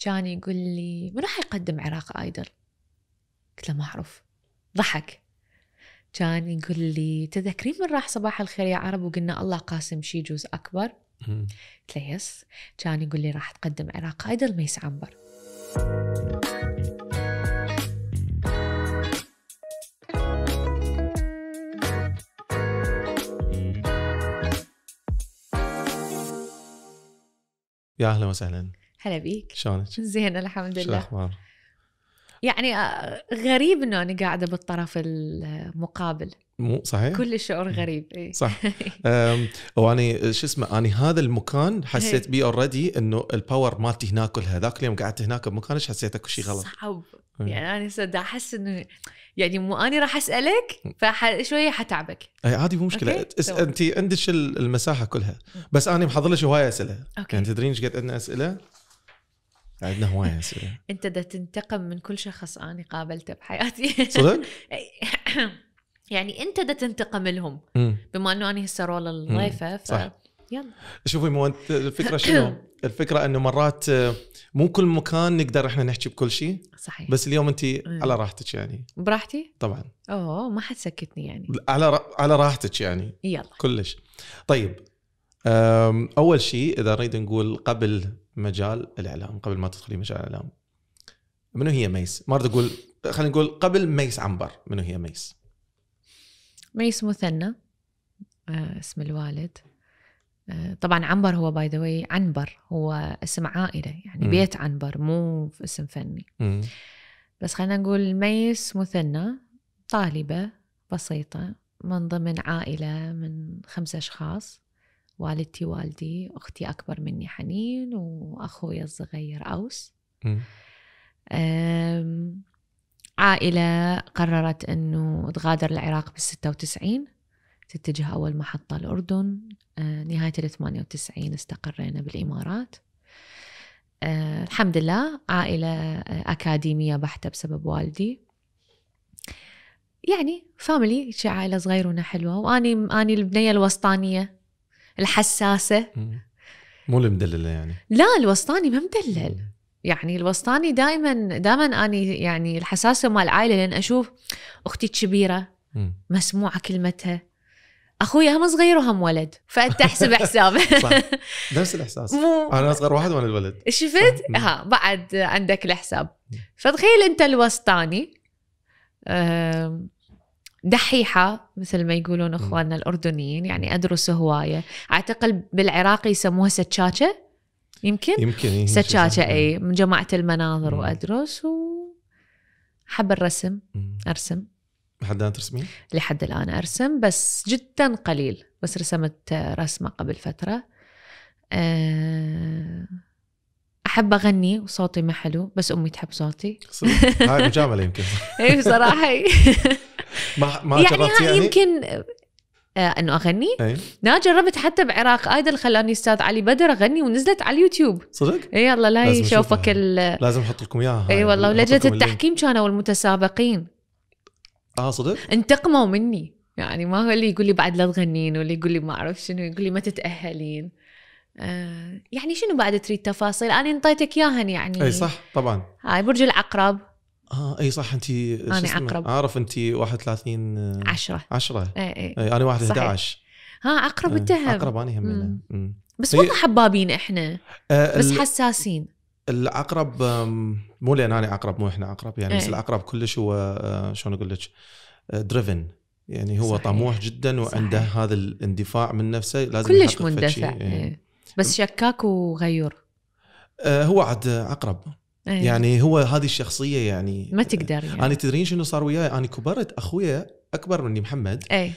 كان يقول لي من راح يقدم عراق ايدل قلت له ما اعرف ضحك كان يقول لي تذكرين من راح صباح الخير يا عرب وقلنا الله قاسم شي جوز اكبر قلت له يس كان يقول لي راح تقدم عراق ايدل ميس عنبر يا اهلا وسهلا هلا بيك شلونك؟ زين الحمد لله شو الاخبار؟ يعني آه، غريب انه انا قاعده بالطرف المقابل مو صحيح كل شعور غريب إيه؟ صح واني شو اسمه اني هذا المكان حسيت بيه اوريدي انه الباور مالتي هناك كلها ذاك اليوم قعدت هناك ايش حسيت اكو شيء غلط صعب يعني انا صدق احس انه يعني مو اني راح اسالك فشويه حتعبك اي عادي مو مشكله انت عندك المساحه كلها بس انا محضر لك هوايه اسئله أوكي. يعني تدرين ايش قد عندنا اسئله عندنا هواية أسئلة أنت ده تنتقم من كل شخص أنا قابلته بحياتي صدق؟ يعني أنت ده تنتقم لهم بما أنه أنا هسه رول الضيفة ف... صح يلا شوفي مو انت الفكره شنو؟ الفكره انه مرات آه، مو كل مكان نقدر احنا نحكي بكل شيء صحيح بس اليوم انت على راحتك يعني براحتي؟ طبعا اوه ما حد سكتني يعني على على راحتك يعني يلا كلش طيب اول شيء اذا نريد نقول قبل مجال الاعلام قبل ما تدخلي مجال الاعلام منو هي ميس؟ ما اريد اقول خلينا نقول قبل ميس عنبر منو هي ميس؟ ميس مثنى آه، اسم الوالد آه، طبعا عنبر هو باي ذا واي عنبر هو اسم عائله يعني م. بيت عنبر مو اسم فني م. بس خلينا نقول ميس مثنى طالبه بسيطه من ضمن عائله من خمسة اشخاص والدتي والدي أختي أكبر مني حنين وأخوي الصغير أوس عائلة قررت أنه تغادر العراق بال96 تتجه أول محطة الأردن آه، نهاية ال98 استقرينا بالإمارات آه، الحمد لله عائلة آه، أكاديمية بحتة بسبب والدي يعني فاميلي عائلة صغيرة حلوة وأني أني البنية الوسطانية الحساسه مو المدلله يعني لا الوسطاني ما مدلل يعني الوسطاني دائما دائما اني يعني الحساسه مال العائله لان اشوف اختي الكبيره مسموعه كلمتها اخوي هم صغير وهم ولد فانت احسب حساب صح نفس الاحساس مو انا اصغر واحد وانا الولد شفت؟ ها بعد عندك الحساب فتخيل انت الوسطاني دحيحة مثل ما يقولون اخواننا الاردنيين يعني ادرس هواية اعتقد بالعراق يسموها سكاكة يمكن يمكن إيه، سكاكة اي إيه. من جماعة المناظر مم. وادرس وحب الرسم مم. ارسم لحد الان ترسمين؟ لحد الان ارسم بس جدا قليل بس رسمت رسمة قبل فترة أه احب اغني وصوتي ما حلو بس امي تحب صوتي هاي مجامله يمكن اي بصراحه ما ما يعني هاي يعني؟ يمكن آه انه اغني أي. لا جربت حتى بعراق ايدل خلاني استاذ علي بدر اغني ونزلت على اليوتيوب صدق؟ اي يلا لا يشوفك ال... لازم احط لكم اياها اي والله ولجنه التحكيم كانوا المتسابقين اه صدق؟ انتقموا مني يعني ما هو اللي يقول لي بعد لا تغنين واللي يقول لي ما اعرف شنو يقول لي ما تتاهلين آه، يعني شنو بعد تريد تفاصيل انا انطيتك اياهن يعني اي صح طبعا هاي برج العقرب اه اي صح انت انا عقرب اعرف انت 31 10 10 اي اي انا 1 11 ها عقرب التهم إيه، عقرب انا هم بس والله حبابين احنا آه بس حساسين العقرب مو لان انا عقرب مو احنا عقرب يعني بس إيه. العقرب كلش هو آه، شلون اقول لك دريفن آه، يعني هو صحيح. طموح جدا وعنده صحيح. هذا الاندفاع من نفسه لازم كلش مندفع إيه. بس شكاك وغيور آه، هو عاد عقرب أيه. يعني هو هذه الشخصيه يعني ما تقدر يعني. انا تدرين شنو صار وياي انا كبرت اخويا اكبر مني محمد اي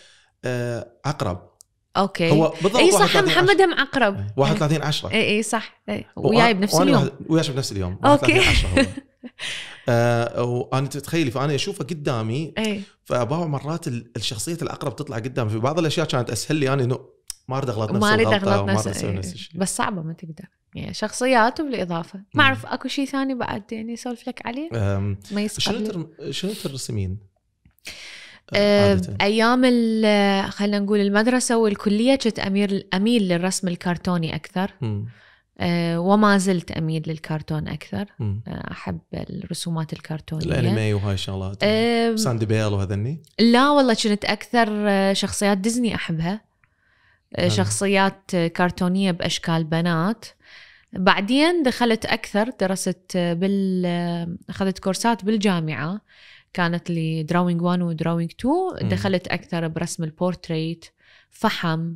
آه عقرب اوكي هو بالضبط اي صح محمد هم عقرب 31 10 اي اي صح اي وياي بنفس اليوم وياي بنفس اليوم اوكي 10 هو آه وانا تتخيلي فانا اشوفه قدامي أي. فبعض مرات الشخصيه الاقرب تطلع قدامي في بعض الاشياء كانت اسهل لي انا يعني انه ما اريد اغلط نفسي ما اريد اغلط نفسي بس صعبه ما تقدر يعني شخصيات وبالاضافه ما اعرف اكو شيء ثاني بعد يعني اسولف لك عليه ما يسقط شنو تر... شنو ترسمين؟ عادة. ايام خلينا نقول المدرسه والكليه كنت امير اميل للرسم الكرتوني اكثر أه وما زلت اميل للكرتون اكثر أه، احب الرسومات الكرتونيه الانمي وهاي الشغلات أه ساندي بيل وهذني لا والله كنت اكثر شخصيات ديزني احبها شخصيات كرتونيه باشكال بنات بعدين دخلت اكثر درست بال اخذت كورسات بالجامعه كانت لي دراوينج 1 ودراوينج 2 دخلت اكثر برسم البورتريت فحم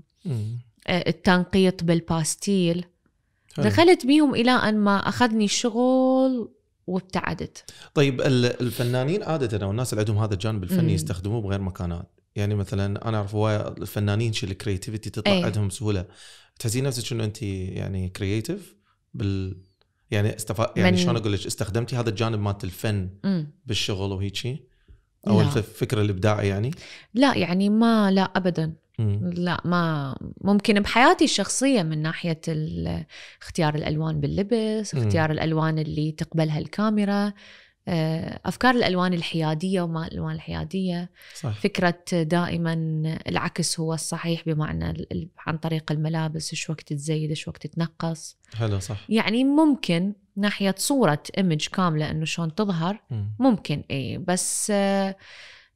التنقيط بالباستيل دخلت بيهم الى ان ما اخذني الشغل وابتعدت طيب الفنانين عاده او الناس اللي عندهم هذا الجانب الفني يستخدموه بغير مكانات يعني مثلا انا اعرف هوايه الفنانين شي الكريتيفيتي تطلع إيه. عندهم بسهوله تحسين نفسك انه انت يعني كرييتيف بال يعني استف... يعني شلون اقول لك استخدمتي هذا الجانب مالت الفن مم. بالشغل شيء او لا. الفكره الابداعيه يعني لا يعني ما لا ابدا لا ما ممكن بحياتي الشخصيه من ناحيه اختيار الالوان باللبس اختيار الالوان اللي تقبلها الكاميرا آه، افكار الالوان الحياديه وما الالوان الحياديه صح. فكره دائما العكس هو الصحيح بمعنى عن طريق الملابس ايش وقت تزيد ايش وقت تنقص حلو صح يعني ممكن ناحيه صوره ايمج كامله انه شلون تظهر ممكن اي بس آه،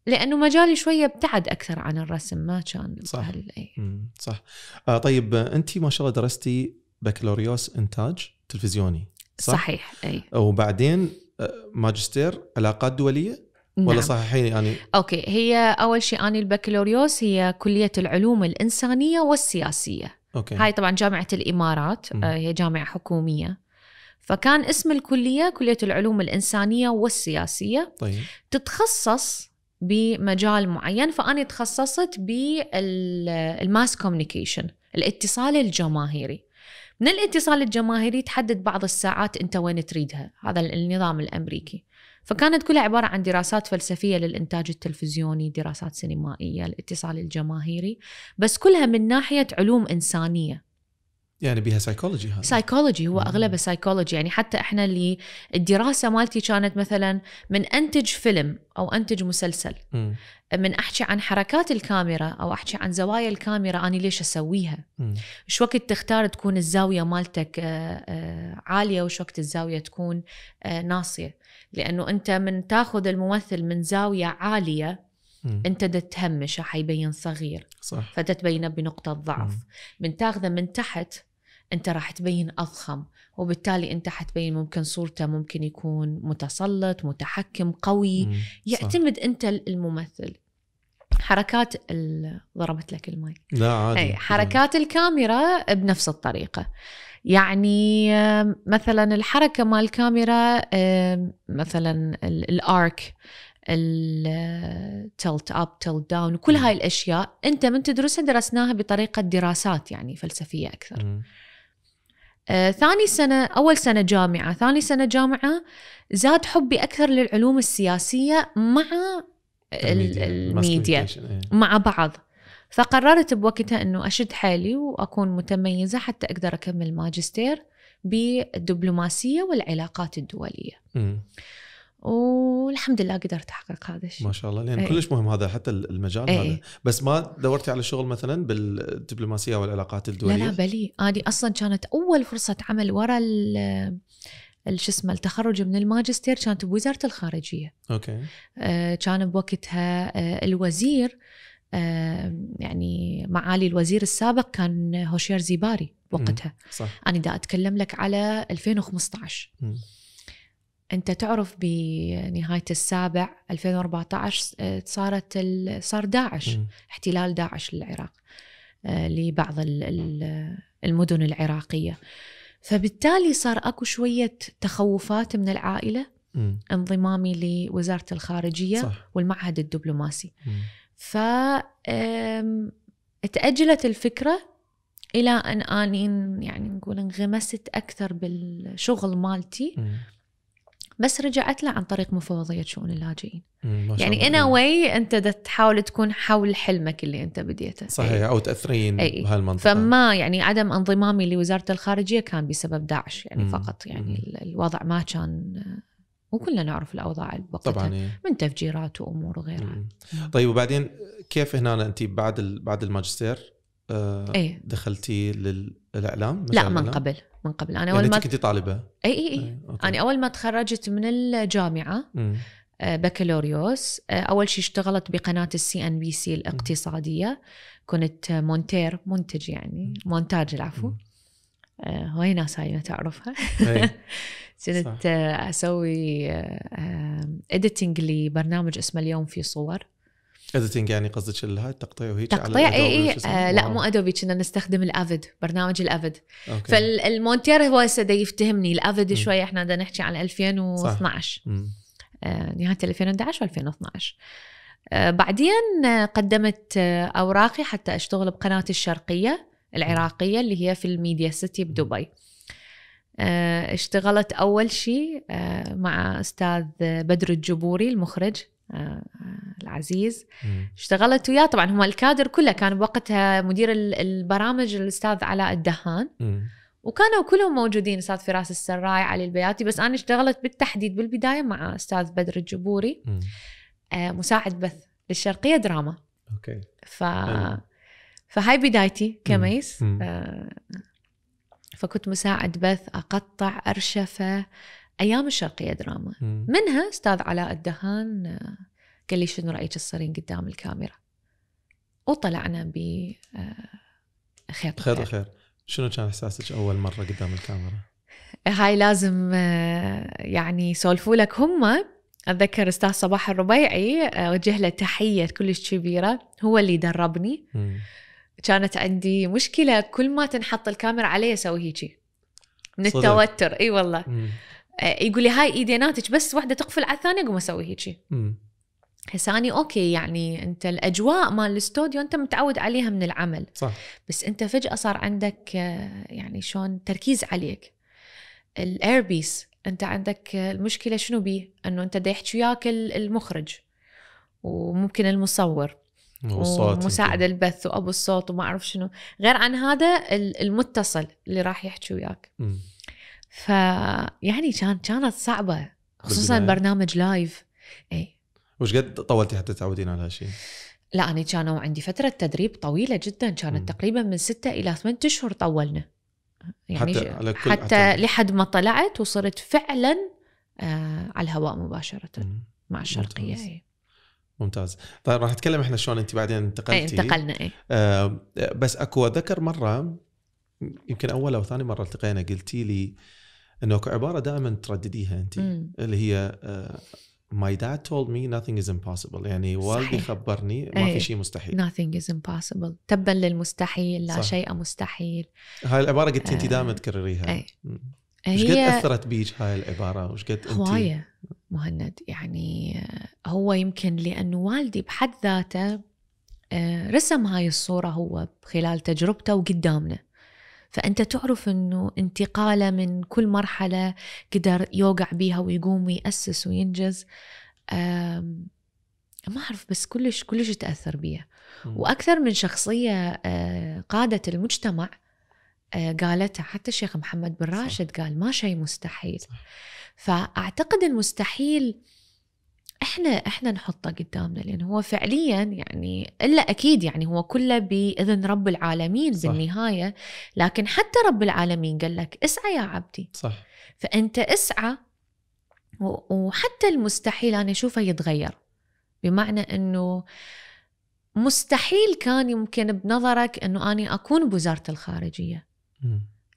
لانه مجالي شويه ابتعد اكثر عن الرسم ما كان صح أي. صح آه طيب انت ما شاء الله درستي بكالوريوس انتاج تلفزيوني صح؟ صحيح اي وبعدين ماجستير علاقات دوليه نعم. ولا صححيني يعني اوكي هي اول شيء اني البكالوريوس هي كليه العلوم الانسانيه والسياسيه أوكي. هاي طبعا جامعه الامارات م. آه، هي جامعه حكوميه فكان اسم الكليه كليه العلوم الانسانيه والسياسيه طيب. تتخصص بمجال معين فاني تخصصت بالماس كوميونيكيشن الاتصال الجماهيري من الاتصال الجماهيري تحدد بعض الساعات انت وين تريدها هذا النظام الامريكي فكانت كلها عبارة عن دراسات فلسفية للإنتاج التلفزيوني دراسات سينمائية الاتصال الجماهيري بس كلها من ناحية علوم إنسانية يعني بيها سايكولوجي هذا سايكولوجي هو اغلبه سايكولوجي يعني حتى احنا اللي الدراسه مالتي كانت مثلا من انتج فيلم او انتج مسلسل م. من احكي عن حركات الكاميرا او احكي عن زوايا الكاميرا انا ليش اسويها ايش وقت تختار تكون الزاويه مالتك آه، آه، عاليه وش وقت الزاويه تكون آه، ناصيه لانه انت من تاخذ الممثل من زاويه عاليه مم. انت دا تهمشه حيبين صغير صح فتتبينه بنقطه ضعف من تاخذه من تحت انت راح تبين اضخم وبالتالي انت حتبين ممكن صورته ممكن يكون متسلط متحكم قوي يعتمد انت الممثل حركات ضربت لك الماي لا عادي أي حركات الكاميرا بنفس الطريقه يعني مثلا الحركه مال الكاميرا مثلا الارك التلت اب تلت داون وكل هاي الاشياء انت من تدرسها درسناها بطريقه دراسات يعني فلسفيه اكثر م. آه ثاني سنة أول سنة جامعة ثاني سنة جامعة زاد حبي أكثر للعلوم السياسية مع الميديا, الميديا إيه. مع بعض فقررت بوقتها أنه أشد حالي وأكون متميزة حتى أقدر أكمل ماجستير بالدبلوماسية والعلاقات الدولية م. والحمد لله قدرت احقق هذا الشيء ما شاء الله لان أي. كلش مهم هذا حتى المجال أي. هذا إيه. بس ما دورتي على شغل مثلا بالدبلوماسيه والعلاقات الدوليه لا لا بلي هذه اصلا كانت اول فرصه عمل ورا شو اسمه التخرج من الماجستير كانت بوزاره الخارجيه اوكي آه كان بوقتها آه الوزير آه يعني معالي الوزير السابق كان هوشير زيباري وقتها صح. انا دا اتكلم لك على 2015 م. انت تعرف بنهايه السابع 2014 آه، صارت صار داعش م. احتلال داعش للعراق آه، لبعض المدن العراقيه فبالتالي صار اكو شويه تخوفات من العائله م. انضمامي لوزاره الخارجيه صح. والمعهد الدبلوماسي ف تاجلت الفكره الى ان اني يعني نقول انغمست اكثر بالشغل مالتي م. بس رجعت له عن طريق مفوضيه شؤون اللاجئين يعني انا واي انت تحاول تكون حول حلمك اللي انت بديته صحيح أي. او تاثرين أي. بهالمنطقه فما يعني عدم انضمامي لوزاره الخارجيه كان بسبب داعش يعني مم. فقط يعني مم. الوضع ما كان وكلنا نعرف الاوضاع بوقتها طبعا إيه. من تفجيرات وامور وغيرها مم. طيب وبعدين كيف هنا انت بعد بعد الماجستير آه، إيه. دخلتي للاعلام لا من قبل من قبل انا يعني اول يعني ما كنت طالبه اي اي, أي. انا اول ما تخرجت من الجامعه آه، بكالوريوس آه، اول شيء اشتغلت بقناه السي ان بي سي الاقتصاديه كنت آه، مونتير منتج يعني مونتاج العفو هاي ناس هاي ما تعرفها كنت اسوي اديتنج لبرنامج اسمه اليوم في صور اديتنج يعني قصدك هاي التقطيع وهيك تقطيع اي اي آه، لا مو ادوبي كنا نستخدم الافيد برنامج الافيد فالمونتير هو هسه يفتهمني الافيد شوي احنا بدنا نحكي عن 2012 آه، نهايه 2011 و2012 آه، بعدين قدمت اوراقي حتى اشتغل بقناه الشرقيه العراقيه اللي هي في الميديا سيتي بدبي اشتغلت اول شيء مع استاذ بدر الجبوري المخرج العزيز اشتغلت وياه طبعا هم الكادر كله كان بوقتها مدير البرامج الاستاذ علاء الدهان وكانوا كلهم موجودين استاذ فراس السراي علي البياتي بس انا اشتغلت بالتحديد بالبدايه مع استاذ بدر الجبوري آه، مساعد بث للشرقيه دراما اوكي ف فهاي بدايتي كميس آه، فكنت مساعد بث اقطع ارشفه ايام الشرقيه دراما مم. منها استاذ علاء الدهان آه، قال لي شنو رايك تصيرين قدام الكاميرا وطلعنا ب آه، خير خير خير, شنو كان احساسك اول مره قدام الكاميرا؟ هاي لازم آه، يعني يسولفوا لك هم اتذكر استاذ صباح الربيعي اوجه له تحيه كلش كبيره هو اللي دربني كانت عندي مشكله كل ما تنحط الكاميرا علي اسوي هيجي من صدق. التوتر اي والله آه، يقول لي هاي ايديناتك بس واحده تقفل على الثانيه اقوم اسوي هيك هسه اني اوكي يعني انت الاجواء مال الاستوديو انت متعود عليها من العمل صح بس انت فجاه صار عندك آه، يعني شلون تركيز عليك الاير بيس انت عندك آه، المشكله شنو بيه انه انت دا يحكي وياك المخرج وممكن المصور ومساعد البث وابو الصوت وما اعرف شنو غير عن هذا المتصل اللي راح يحكي وياك فيعني كان كانت صعبه خصوصا بالبداية. برنامج لايف اي وش قد طولتي حتى تعودين على هالشيء؟ لا انا كانوا عندي فتره تدريب طويله جدا كانت تقريبا من ستة الى ثمان اشهر طولنا يعني حتى, على كل حتى, حتى لحد ما طلعت وصرت فعلا آه على الهواء مباشره مم. مع الشرقيه ممتاز. أي. ممتاز طيب راح نتكلم احنا شلون انت بعدين انتقلتي إيه، انتقلنا اي آه بس اكو ذكر مره يمكن اول او ثاني مره التقينا قلتي لي آه انه عباره دائما تردديها انت اللي هي ماي داد تولد مي nothing از امبوسيبل يعني والدي خبرني ما أي. في إيه. شيء مستحيل nothing از امبوسيبل تبا للمستحيل لا صح. شيء مستحيل هاي العباره قلت انت آه، دائما تكرريها أي. وش قد اثرت بيج هاي العباره وش قد انت هوايه مهند يعني آه، هو يمكن لانه والدي بحد ذاته آه، رسم هاي الصوره هو خلال تجربته وقدامنا فأنت تعرف أنه انتقاله من كل مرحلة قدر يوقع بيها ويقوم ويأسس وينجز ما أعرف بس كلش كلش تأثر بيها وأكثر من شخصية آه، قادة المجتمع آه، قالتها حتى الشيخ محمد بن راشد صح. قال ما شيء مستحيل صح. فأعتقد المستحيل احنا احنا نحطه قدامنا لان هو فعليا يعني الا اكيد يعني هو كله باذن رب العالمين صح. بالنهايه لكن حتى رب العالمين قال لك اسعى يا عبدي صح فانت اسعى وحتى المستحيل انا اشوفه يتغير بمعنى انه مستحيل كان يمكن بنظرك انه اني اكون بوزاره الخارجيه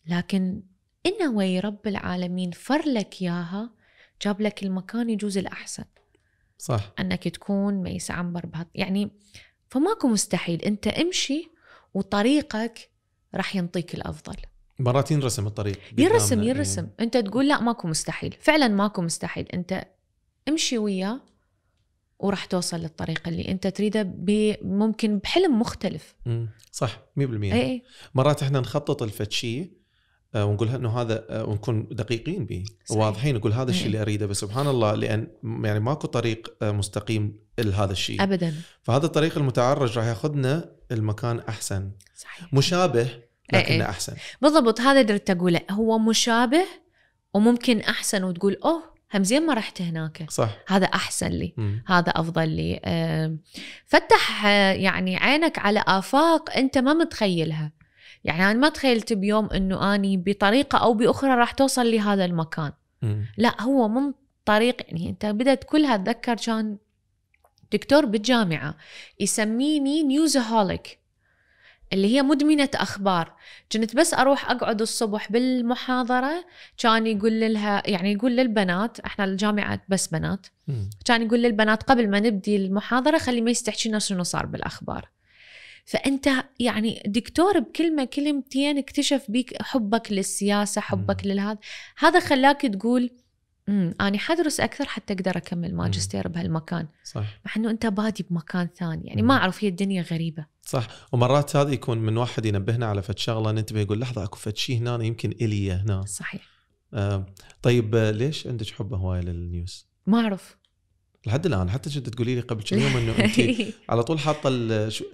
لكن انه رب العالمين فر لك اياها جاب لك المكان يجوز الاحسن صح انك تكون ميس عنبر بهط يعني فماكو مستحيل انت امشي وطريقك راح ينطيك الافضل مرات ينرسم الطريق ينرسم إيه. ينرسم يعني. انت تقول لا ماكو مستحيل فعلا ماكو مستحيل انت امشي وياه وراح توصل للطريقه اللي انت تريده ممكن بحلم مختلف صح 100% اي إيه. مرات احنا نخطط لفد آه، ونقولها انه هذا آه، ونكون دقيقين به واضحين نقول هذا الشيء اللي إيه. اريده بس سبحان الله لان يعني ماكو طريق آه، مستقيم لهذا الشيء ابدا فهذا الطريق المتعرج راح ياخذنا المكان احسن صحيح مشابه إيه، لكنه إيه. احسن بالضبط هذا درت اقوله هو مشابه وممكن احسن وتقول اوه هم زين ما رحت هناك صح هذا احسن لي مم. هذا افضل لي فتح يعني عينك على افاق انت ما متخيلها يعني أنا ما تخيلت بيوم أنه أني بطريقة أو بأخرى راح توصل لهذا المكان م. لا هو من طريق يعني أنت بدأت كلها أتذكر كان دكتور بالجامعة يسميني نيوزهوليك اللي هي مدمنة أخبار كنت بس أروح أقعد الصبح بالمحاضرة كان يقول لها يعني يقول للبنات إحنا الجامعة بس بنات كان يقول للبنات قبل ما نبدي المحاضرة خلي ما يستحكينا شنو صار بالأخبار فانت يعني دكتور بكلمه كلمتين اكتشف بيك حبك للسياسه حبك للهذا هذا خلاك تقول امم انا حدرس اكثر حتى اقدر اكمل ماجستير بهالمكان صح مع انه انت بادي بمكان ثاني يعني ما اعرف هي الدنيا غريبه صح ومرات هذا يكون من واحد ينبهنا على فد شغله ننتبه يقول لحظه اكو فد شيء هنا يمكن الي هنا صحيح آه طيب آه، ليش عندك حب هوايه للنيوز؟ ما اعرف لحد الان حتى كنت تقولي لي قبل كم يوم انه انت على طول حاطه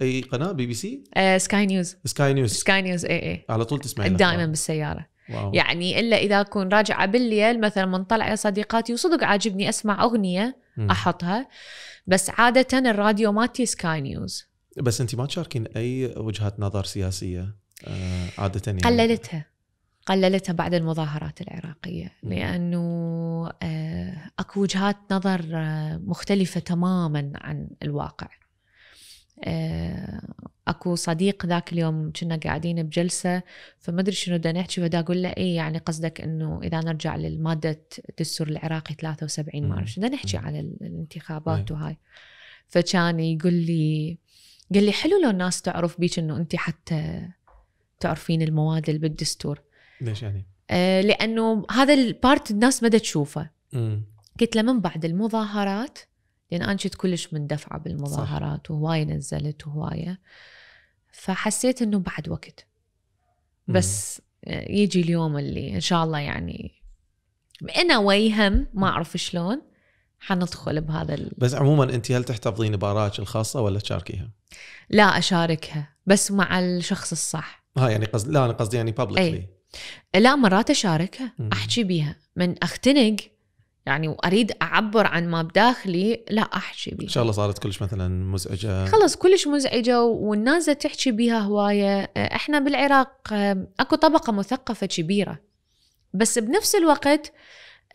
اي قناه بي بي سي؟ سكاي نيوز سكاي نيوز سكاي نيوز اي اي على طول تسمعي دائما بالسياره واو. يعني الا اذا اكون راجعه بالليل مثلا من يا صديقاتي وصدق عاجبني اسمع اغنيه م. احطها بس عاده الراديو مالتي سكاي نيوز بس انت ما تشاركين اي وجهات نظر سياسيه آه، عاده يعني قللتها قللتها بعد المظاهرات العراقية لأنه آه، أكو وجهات نظر آه، مختلفة تماما عن الواقع آه، اكو صديق ذاك اليوم كنا قاعدين بجلسه فما ادري شنو بدنا نحكي فدا اقول له اي يعني قصدك انه اذا نرجع للماده الدستور العراقي 73 ما اعرف بدنا نحكي على الانتخابات وهاي فكان يقول لي قال لي حلو لو الناس تعرف بيك انه انت حتى تعرفين المواد اللي بالدستور ليش يعني؟ آه لانه هذا البارت الناس ما تشوفه قلت له من بعد المظاهرات لان انا كنت كلش مندفعه بالمظاهرات صح. وهوايه نزلت وهوايه فحسيت انه بعد وقت بس مم. آه، يجي اليوم اللي ان شاء الله يعني انا ويهم ما اعرف شلون حندخل بهذا ال... بس عموما انت هل تحتفظين بارائك الخاصه ولا تشاركيها؟ لا اشاركها بس مع الشخص الصح ها آه، يعني قصد لا انا قصدي يعني بابليكلي لا مرات اشاركها احكي بيها من اختنق يعني واريد اعبر عن ما بداخلي لا احكي بيها ان شاء الله صارت كلش مثلا مزعجه خلص كلش مزعجه والناس تحكي بيها هوايه احنا بالعراق اكو طبقه مثقفه كبيره بس بنفس الوقت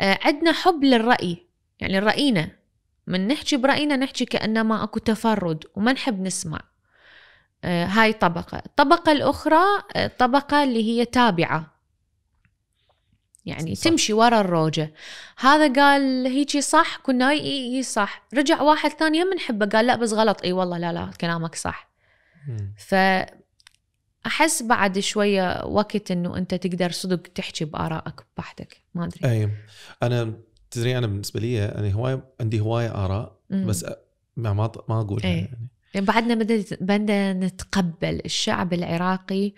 عندنا حب للراي يعني راينا من نحكي براينا نحكي كانما اكو تفرد وما نحب نسمع آه، هاي طبقة الطبقة الأخرى آه، طبقة اللي هي تابعة يعني صح. تمشي ورا الروجة هذا قال هيجي صح كنا اي اي صح رجع واحد ثاني هم نحبه قال لا بس غلط اي والله لا لا كلامك صح ف احس بعد شويه وقت انه انت تقدر صدق تحكي بارائك بحدك ما ادري اي انا تدري انا بالنسبه لي انا يعني هوايه عندي هوايه اراء بس ما ما اقولها يعني يعني بعدنا بدنا نتقبل الشعب العراقي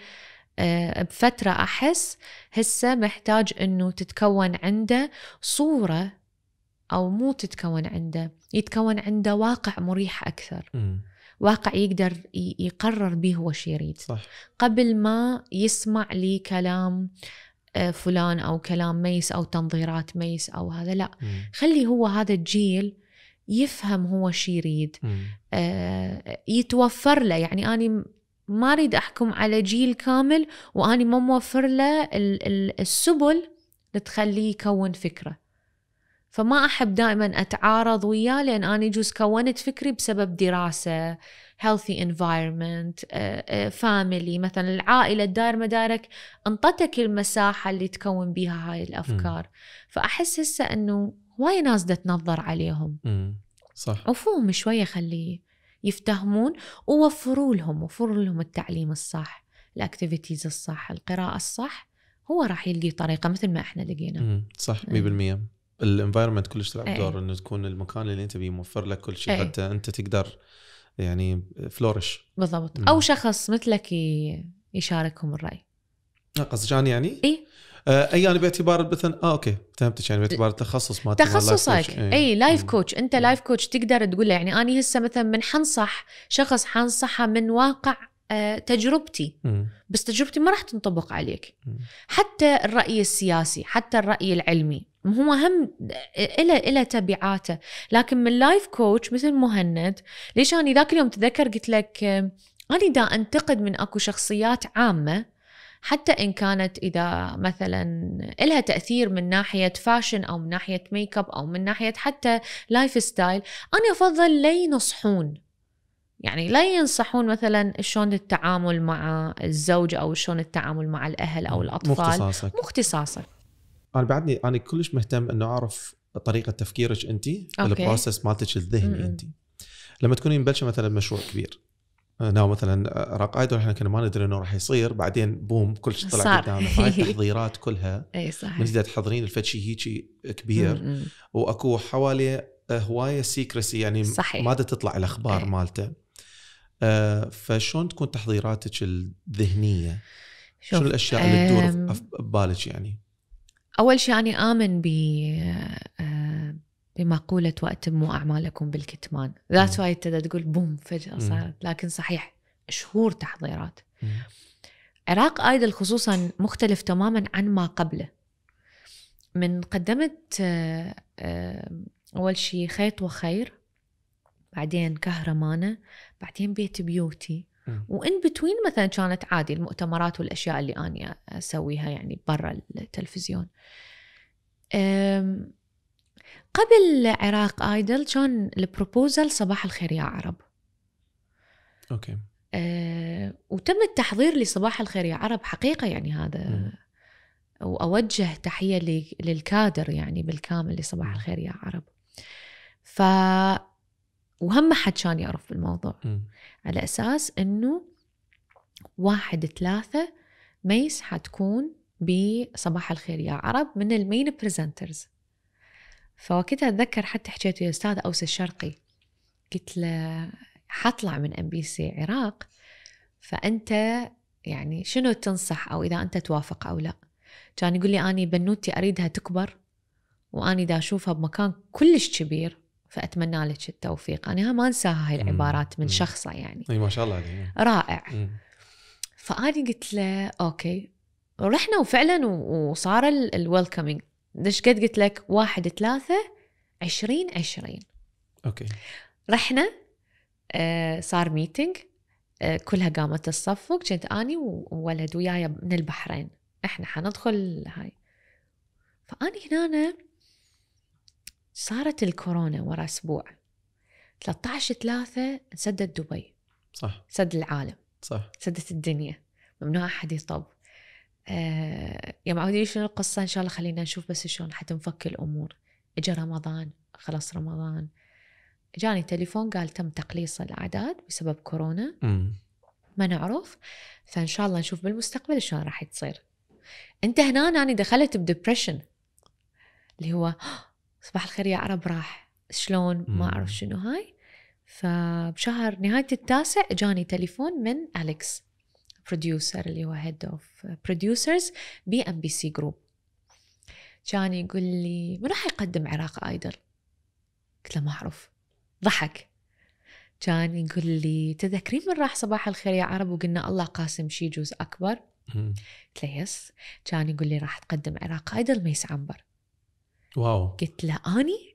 آه، بفترة أحس هسه محتاج إنه تتكون عنده صورة أو مو تتكون عنده يتكون عنده واقع مريح أكثر م. واقع يقدر يقرر به هو شو يريد صح. قبل ما يسمع لي كلام آه، فلان أو كلام ميس أو تنظيرات ميس أو هذا لا م. خلي هو هذا الجيل يفهم هو شي يريد آه يتوفر له يعني أنا ما أريد أحكم على جيل كامل وأني ما موفر له السبل لتخليه يكون فكره فما احب دائما اتعارض وياه لان انا يجوز كونت فكري بسبب دراسه healthy environment آه، آه، family مثلا العائله الدار مدارك انطتك المساحه اللي تكون بيها هاي الافكار م. فاحس هسه انه واي ناس دا تنظر عليهم صح عفوهم شويه خليه يفتهمون ووفروا لهم وفروا لهم التعليم الصح الاكتيفيتيز الصح القراءه الصح هو راح يلقي طريقه مثل ما احنا لقينا صح 100% إيه. الانفايرمنت كلش تلعب إيه. دور انه تكون المكان اللي انت بيه موفر لك كل شيء إيه. حتى انت تقدر يعني فلورش بالضبط مم. او شخص مثلك يشاركهم الراي قصدي يعني؟ اي آه، اي انا باعتبار مثلا اه اوكي فهمتك يعني باعتبار التخصص مالتك تخصصك إيه. اي لايف كوتش انت لايف كوتش تقدر تقول له يعني انا هسه مثلا من حنصح شخص حنصحه من واقع آه، تجربتي بس تجربتي ما راح تنطبق عليك حتى الرأي السياسي حتى الرأي العلمي هو هم إلى إلى تبعاته لكن من لايف كوتش مثل مهند ليش أنا ذاك اليوم تذكر قلت لك آه، أنا دا أنتقد من أكو شخصيات عامة حتى إن كانت إذا مثلا إلها تأثير من ناحية فاشن أو من ناحية ميك اب أو من ناحية حتى لايف ستايل أنا أفضل لا ينصحون يعني لا ينصحون مثلا شلون التعامل مع الزوج او شلون التعامل مع الاهل او الاطفال مو اختصاصك مو انا بعدني انا كلش مهتم انه اعرف طريقه تفكيرك انت البروسس مالتك الذهني انت لما تكونين مبلشه مثلا مشروع كبير ناو مثلا راق ايدول احنا كنا ما ندري انه راح يصير بعدين بوم كل شيء طلع قدامنا هاي التحضيرات كلها اي صح من جديد تحضرين الفتشي هيجي كبير م -م. واكو حوالي هوايه سيكرسي يعني صحيح. ما تطلع الاخبار أي. مالته آه فشلون تكون تحضيراتك الذهنيه؟ شو الاشياء اللي تدور ببالك يعني؟ اول شيء اني امن ب آه، بمقولة وأتموا أعمالكم بالكتمان ذات واي ابتدى تقول بوم فجأة صارت لكن صحيح شهور تحضيرات عراق ايدل خصوصا مختلف تماما عن ما قبله من قدمت آه، آه، اول شيء خيط وخير بعدين كهرمانة بعدين بيت بيوتي وان بتوين مثلا كانت عادي المؤتمرات والاشياء اللي انا اسويها يعني برا التلفزيون قبل عراق ايدل كان البروبوزل صباح الخير يا عرب اوكي أه وتم التحضير لصباح الخير يا عرب حقيقه يعني هذا م. واوجه تحيه للكادر يعني بالكامل لصباح الخير يا عرب ف وهم حد كان يعرف بالموضوع م. على اساس انه واحد ثلاثة ميس حتكون بصباح الخير يا عرب من المين بريزنترز فوقتها اتذكر حتى حكيت ويا الاستاذ اوس الشرقي قلت له حطلع من ام بي سي عراق فانت يعني شنو تنصح او اذا انت توافق او لا كان يقول لي اني بنوتي اريدها تكبر واني دا اشوفها بمكان كلش كبير فاتمنى لك التوفيق انا ما انساها هاي العبارات من شخصه يعني اي ما شاء الله عليه رائع فاني قلت له اوكي رحنا وفعلا وصار الويلكمينج دش قد قلت لك واحد ثلاثة عشرين عشرين أوكي رحنا آه صار ميتنج آه كلها قامت تصفق كنت أني وولد وياي من البحرين إحنا حندخل هاي فأني هنا صارت الكورونا ورا أسبوع 13 3 سدت دبي صح سد العالم صح سدت الدنيا ممنوع أحد يطب آه، يا معودي شنو القصة إن شاء الله خلينا نشوف بس شلون حتنفك الأمور إجا رمضان خلص رمضان جاني تليفون قال تم تقليص الأعداد بسبب كورونا ما نعرف فإن شاء الله نشوف بالمستقبل شلون راح تصير أنت هنا أنا دخلت بدبريشن اللي هو صباح الخير يا عرب راح شلون ما أعرف شنو هاي فبشهر نهاية التاسع جاني تليفون من أليكس بروديوسر اللي هو هيد اوف بروديوسرز بي ام بي سي جروب كان يقول لي من راح يقدم عراق ايدل قلت له ما اعرف ضحك كان يقول لي تذكرين من راح صباح الخير يا عرب وقلنا الله قاسم شي جوز اكبر قلت له يس كان يقول لي راح تقدم عراق ايدل ميس عنبر واو قلت له اني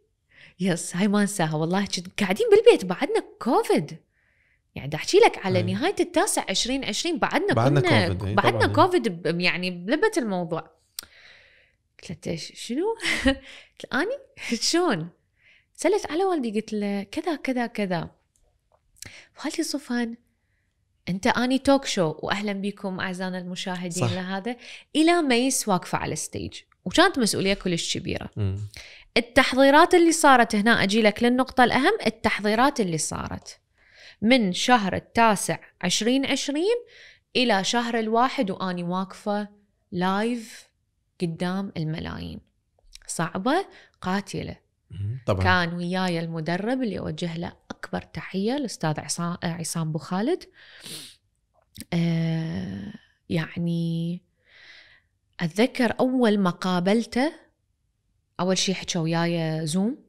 يس هاي ما انساها والله قاعدين بالبيت بعدنا كوفيد يعني بدي احكي لك على أيه. نهايه التاسع 2020 بعدنا بعدنا كوفيد بعدنا كوفيد يعني بلبه الموضوع قلت له ايش شنو؟ قلت اني شلون؟ سالت على والدي قلت له كذا كذا كذا لي صفان انت اني توك شو واهلا بكم اعزائنا المشاهدين صح. لهذا الى ميس واقفه على الستيج وكانت مسؤوليه كلش كبيره التحضيرات اللي صارت هنا اجي لك للنقطه الاهم التحضيرات اللي صارت من شهر التاسع 2020 إلى شهر الواحد وأني واقفة لايف قدام الملايين صعبة قاتلة طبعا. كان وياي المدرب اللي أوجه له أكبر تحية الأستاذ عصام بو خالد آه يعني أتذكر أول ما قابلته أول شيء حكى وياي زوم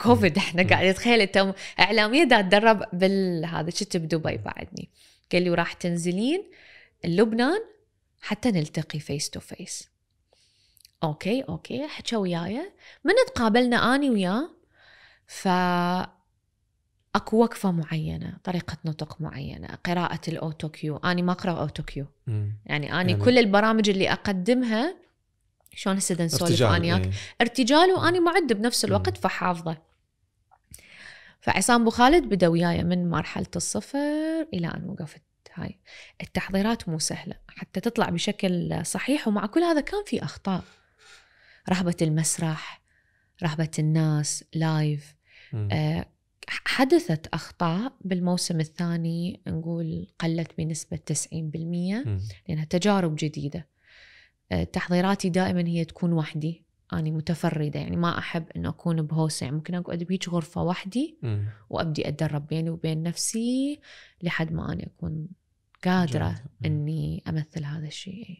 كوفيد احنا قاعد تخيل انت اعلاميه دا تدرب بالهذا كنت بدبي بعدني قال لي وراح تنزلين لبنان حتى نلتقي فيس تو فيس اوكي اوكي حكى وياي من تقابلنا اني وياه ف اكو وقفه معينه طريقه نطق معينه قراءه الاوتو كيو اني ما اقرا اوتو كيو يعني اني يعني... كل البرامج اللي اقدمها شلون هسه بدنا وياك ايه. ارتجال واني معد بنفس الوقت فحافظه فعصام ابو خالد بدا وياي من مرحله الصفر الى ان وقفت هاي التحضيرات مو سهله حتى تطلع بشكل صحيح ومع كل هذا كان في اخطاء رهبه المسرح رهبه الناس لايف آه حدثت اخطاء بالموسم الثاني نقول قلت بنسبه 90% مم. لانها تجارب جديده آه، تحضيراتي دائما هي تكون وحدي أنا متفردة يعني ما أحب أن أكون بهوسة يعني ممكن أقعد بهيج غرفة وحدي وأبدي أتدرب بيني وبين نفسي لحد ما أنا أكون قادرة جميل. أني أمثل هذا الشيء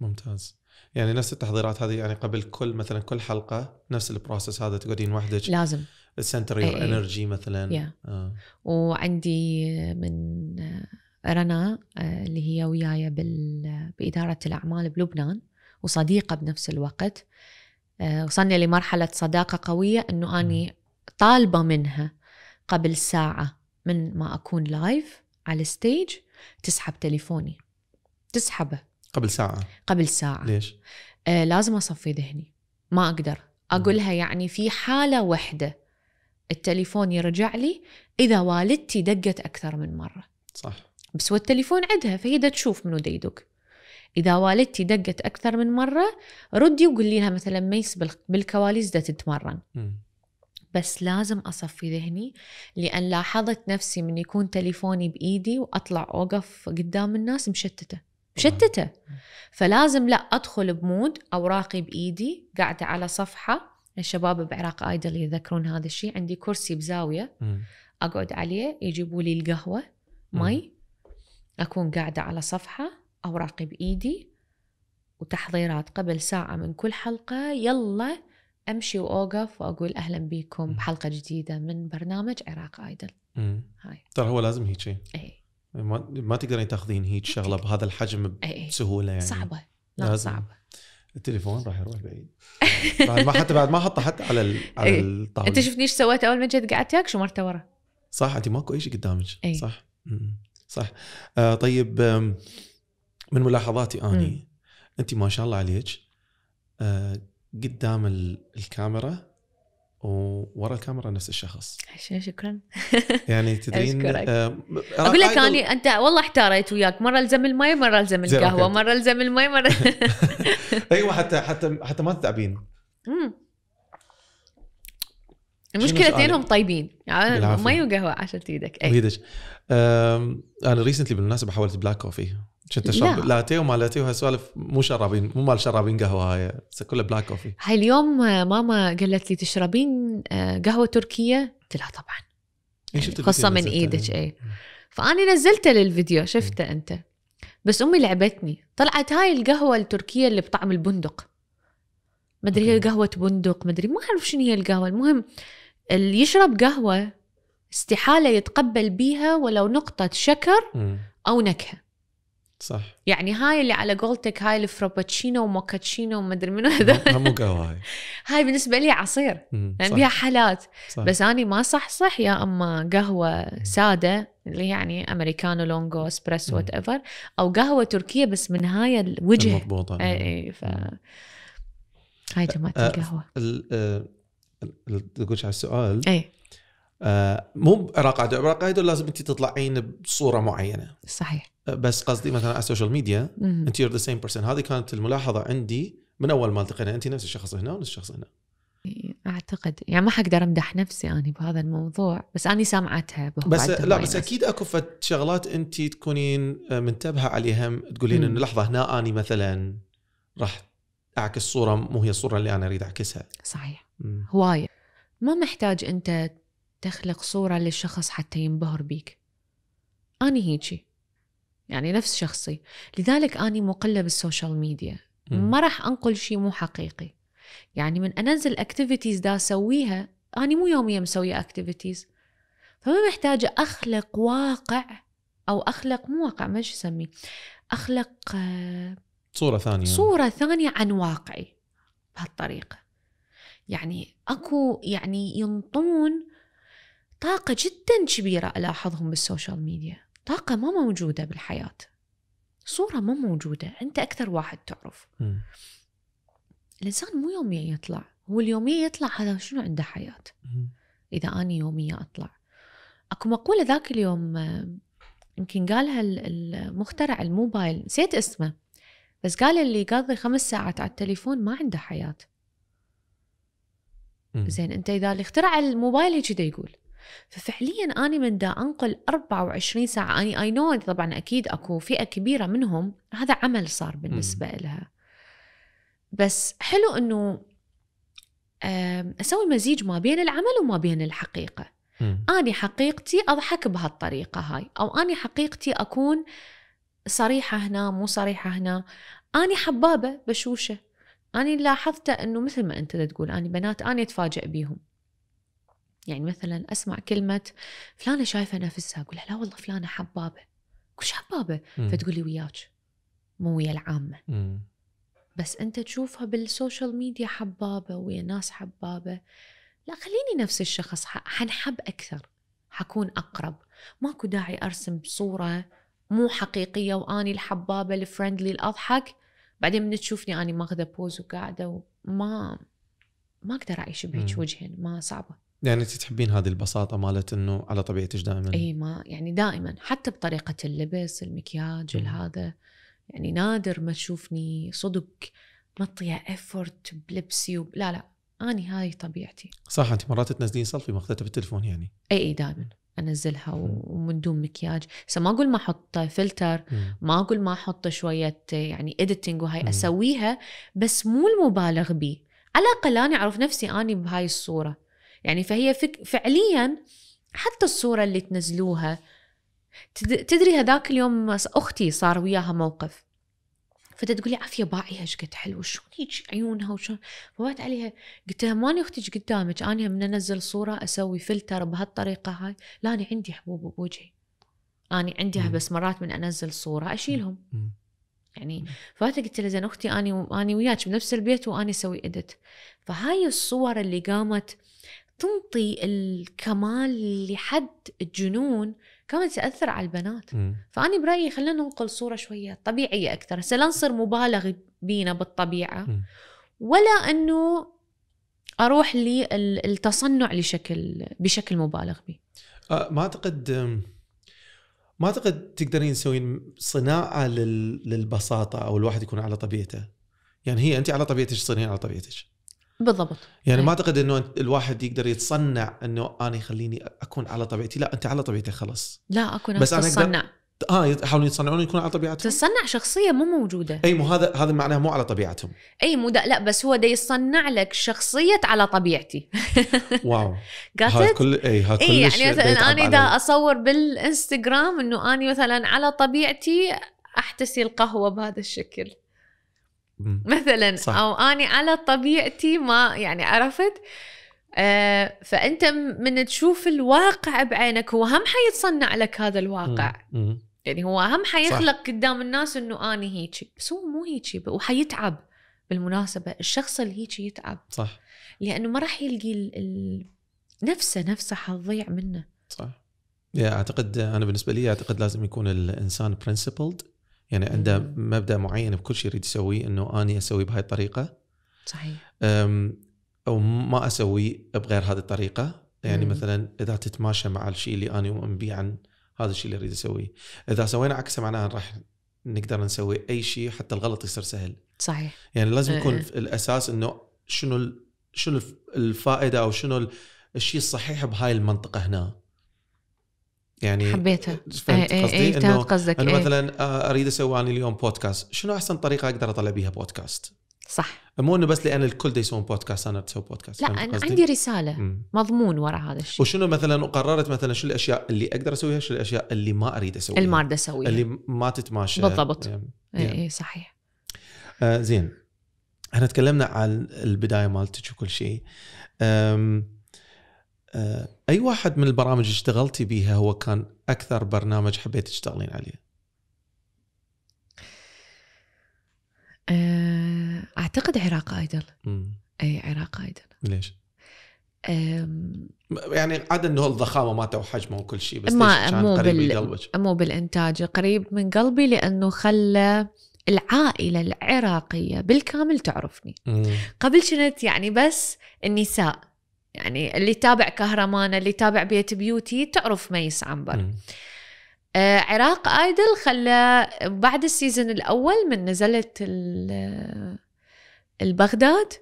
ممتاز يعني نفس التحضيرات هذه يعني قبل كل مثلا كل حلقه نفس البروسس هذا تقعدين وحدك لازم السنتر يور انرجي مثلا yeah. آه. وعندي من آه، رنا آه، اللي هي وياي بال... باداره الاعمال بلبنان وصديقة بنفس الوقت آه، وصلنا لمرحلة صداقة قوية أنه أني طالبة منها قبل ساعة من ما أكون لايف على الستيج تسحب تليفوني تسحبه قبل ساعة قبل ساعة ليش؟ آه لازم أصفي ذهني ما أقدر أقولها يعني في حالة واحدة التليفون يرجع لي إذا والدتي دقت أكثر من مرة صح بس هو التليفون عندها فهي دا تشوف منو دا يدق إذا والدتي دقت أكثر من مرة ردي وقولي لها مثلا ميس بالكواليس دا تتمرن بس لازم أصفي ذهني لأن لاحظت نفسي من يكون تليفوني بإيدي وأطلع أوقف قدام الناس مشتتة مشتتة فلازم لا أدخل بمود أوراقي بإيدي قاعدة على صفحة الشباب بعراق ايدل يذكرون هذا الشيء عندي كرسي بزاويه اقعد عليه يجيبوا لي القهوه مي اكون قاعده على صفحه أوراقي بإيدي وتحضيرات قبل ساعة من كل حلقة يلا أمشي وأوقف وأقول أهلا بكم بحلقة جديدة من برنامج عراق آيدل هاي ترى هو لازم هيك شيء إيه. ما, ما تقدرين تاخذين هيك شغله بهذا الحجم إيه، إيه. بسهوله يعني صعبه لا صعبه التليفون راح يروح بعيد بعد ما حتى بعد ما حطه حتى على على الطاوله انت شفتني ايش سويت اول ما جيت قعدت وياك شو مرته ورا صح انت ماكو اي شيء قدامك صح صح آه، طيب من ملاحظاتي اني انت ما شاء الله عليك آه قدام الكاميرا وورا الكاميرا نفس الشخص شكرا يعني تدرين آه اقول لك اني انت والله احتاريت وياك مره الزم المي مره الزم القهوه مره الزم المي مره ايوه حتى حتى حتى ما تتعبين المشكله اثنينهم طيبين يعني مي وقهوه عشان تيدك اي ايدك انا ريسنتلي بالمناسبه حولت بلاك كوفي كنت اشرب لاتيه وما لاتيه وهالسوالف مو شرابين مو مال شرابين قهوه هاي كلها بلاك كوفي هاي اليوم آه، ماما قالت لي تشربين آه، قهوه تركيه؟ قلت لها طبعا يعني قصه من ايدك اي فانا نزلته للفيديو شفته انت بس امي لعبتني طلعت هاي القهوه التركيه اللي بطعم البندق ما ادري هي قهوه بندق ما ادري ما اعرف شنو هي القهوه المهم اللي يشرب قهوه استحاله يتقبل بيها ولو نقطه شكر او نكهه صح يعني هاي اللي على قولتك هاي الفروباتشينو وموكاتشينو ومدري منو هذول مو قهوه هاي هاي بالنسبه لي عصير لان بها حالات صح. بس اني ما صح صح يا اما قهوه ساده اللي يعني امريكانو لونجو اسبريسو وات ايفر او قهوه تركيه بس من هاي الوجه المضبوطه اي إيه، ف هاي جماعه أه القهوه تقولش على السؤال اي مو بعراق عادي لازم انت تطلعين بصوره معينه صحيح بس قصدي مثلا على السوشيال ميديا انت يور ذا سيم بيرسون هذه كانت الملاحظه عندي من اول ما التقينا انت نفس الشخص هنا ونفس الشخص هنا إيه، اعتقد يعني ما حقدر امدح نفسي انا بهذا الموضوع بس انا سامعتها بس لا بس اكيد اكو شغلات انت تكونين آه، منتبهه عليها تقولين انه لحظه هنا اني مثلا راح اعكس صوره مو هي الصوره اللي انا اريد اعكسها صحيح هوايه ما محتاج انت تخلق صوره للشخص حتى ينبهر بيك اني هيجي يعني نفس شخصي لذلك أنا مقلة بالسوشيال ميديا ما راح أنقل شيء مو حقيقي يعني من أنزل أكتيفيتيز دا أسويها أنا مو يوميا مسوية أكتيفيتيز فما محتاجة أخلق واقع أو أخلق مو واقع ما شو أسميه أخلق آه، صورة ثانية صورة ثانية عن واقعي بهالطريقة يعني أكو يعني ينطون طاقة جدا كبيرة ألاحظهم بالسوشيال ميديا طاقة ما موجودة بالحياة صورة ما موجودة أنت أكثر واحد تعرف م. الإنسان مو يوميا يطلع هو اليومية يطلع هذا شنو عنده حياة م. إذا أنا يوميا أطلع أكو مقولة ذاك اليوم آه، يمكن قالها المخترع الموبايل نسيت اسمه بس قال اللي يقضي خمس ساعات على التليفون ما عنده حياة زين أنت إذا اللي اخترع الموبايل كذا يقول ففعليا أنا من دا أنقل 24 ساعة أنا أي نو طبعا أكيد أكو فئة كبيرة منهم هذا عمل صار بالنسبة م. لها بس حلو أنه أسوي مزيج ما بين العمل وما بين الحقيقة م. أنا حقيقتي أضحك بهالطريقة هاي أو أنا حقيقتي أكون صريحة هنا مو صريحة هنا أنا حبابة بشوشة أنا لاحظت أنه مثل ما أنت تقول أنا بنات أنا أتفاجئ بيهم يعني مثلا اسمع كلمه فلانه شايفه نفسها اقول لها لا والله فلانه حبابه كلش حبابه فتقول لي وياك مو ويا العامه بس انت تشوفها بالسوشيال ميديا حبابه ويا ناس حبابه لا خليني نفس الشخص حنحب اكثر حكون اقرب ماكو داعي ارسم صوره مو حقيقيه واني الحبابه الفرندلي الاضحك بعدين من تشوفني اني ماخذه بوز وقاعده وما ما اقدر اعيش بهيج وجهين ما صعبه يعني انت تحبين هذه البساطه مالت انه على طبيعتك دائما اي ما يعني دائما حتى بطريقه اللبس المكياج هذا يعني نادر ما تشوفني صدق مطيه افورت بلبسي وب... لا لا اني هاي طبيعتي صح انت مرات تنزلين سلفي ماخذتها بالتليفون يعني اي اي دائما انزلها ومن دون مكياج هسه ما اقول ما احط فلتر ما اقول ما احط شويه يعني اديتنج وهي اسويها بس مو المبالغ بي على الاقل انا اعرف نفسي اني بهاي الصوره يعني فهي فك فعليا حتى الصورة اللي تنزلوها تدري هذاك اليوم أختي صار وياها موقف فتقولي عافية باعيها ايش قد حلو شو هيك عيونها وشلون فوات عليها قلت لها ماني اختك قدامك انا من انزل صورة اسوي فلتر بهالطريقة هاي لا انا عندي حبوب بوجهي انا عندي بس مرات من انزل صورة اشيلهم يعني فات قلت لها زين اختي اني اني وياك بنفس البيت واني اسوي ادت فهاي الصور اللي قامت تنطي الكمال لحد الجنون كمان تاثر على البنات م. فانا برايي خلينا ننقل صوره شويه طبيعيه اكثر هسه لا نصير مبالغ بينا بالطبيعه م. ولا انه اروح للتصنع لشكل بشكل مبالغ به أه، ما اعتقد ما اعتقد تقدرين تسوين صناعه للبساطه او الواحد يكون على طبيعته يعني هي انت على طبيعتك تصيرين على طبيعتك بالضبط يعني إيه. ما اعتقد انه الواحد يقدر يتصنع انه انا خليني اكون على طبيعتي لا انت على طبيعتك خلاص لا اكون بس انا اتصنع اه يحاولون يتصنعون يكون على طبيعتهم تصنع شخصيه مو موجوده اي مو هذا هذا معناه مو على طبيعتهم اي مو لا بس هو ده يصنع لك شخصيه على طبيعتي واو هذا كل اي هذا اي يعني مثلا انا اذا اصور بالانستغرام انه اني مثلا على طبيعتي احتسي القهوه بهذا الشكل مثلا صح. او اني على طبيعتي ما يعني عرفت آه فانت من تشوف الواقع بعينك هو هم حيتصنع لك هذا الواقع م. يعني هو هم حيخلق صح. قدام الناس انه اني هيجي بس هو مو هيجي وحيتعب بالمناسبه الشخص اللي هيجي يتعب صح لانه ما راح يلقي ال... ال... نفسه نفسه حتضيع منه صح يا اعتقد انا بالنسبه لي اعتقد لازم يكون الانسان برنسبلد يعني عنده مبدا معين بكل شيء يريد يسويه انه اني اسويه بهاي الطريقه صحيح او ما اسوي بغير هذه الطريقه يعني مم. مثلا اذا تتماشى مع الشيء اللي انا اؤمن به عن هذا الشيء اللي اريد اسويه اذا سوينا عكسه معناها راح نقدر نسوي اي شيء حتى الغلط يصير سهل صحيح يعني لازم أه، يكون أه. الاساس انه شنو شنو الفائده او شنو الشيء الصحيح بهاي المنطقه هنا يعني حبيتها فهمت أي إيه، قصدي؟ أي فهمت قصدك إيه. مثلا آه، اريد اسوي انا اليوم بودكاست، شنو احسن طريقه اقدر اطلع بيها بودكاست؟ صح مو انه بس لان الكل يسوون بودكاست انا بسوي بودكاست لا انا قصدي؟ عندي رساله مم. مضمون ورا هذا الشيء وشنو مثلا قررت مثلا شو الاشياء اللي اقدر اسويها شو الاشياء اللي ما اريد اسويها اللي ما اريد اسويها اللي ما تتماشى بالضبط يعني. اي إيه، صحيح آه زين احنا تكلمنا عن البدايه مالتك وكل شيء آه، اي واحد من البرامج اشتغلتي بيها هو كان اكثر برنامج حبيت تشتغلين عليه؟ آه، اعتقد عراق ايدل اي عراق ايدل ليش؟ أم... يعني عاد انه الضخامه تو حجمه وكل شيء بس ما كان مو قريب بال... من قلبك مو بالانتاج قريب من قلبي لانه خلى العائله العراقيه بالكامل تعرفني مم. قبل كنت يعني بس النساء يعني اللي تابع كهرمان اللي تابع بيت بيوتي تعرف ميس عنبر آه عراق ايدل خلى بعد السيزون الاول من نزلت آه، البغداد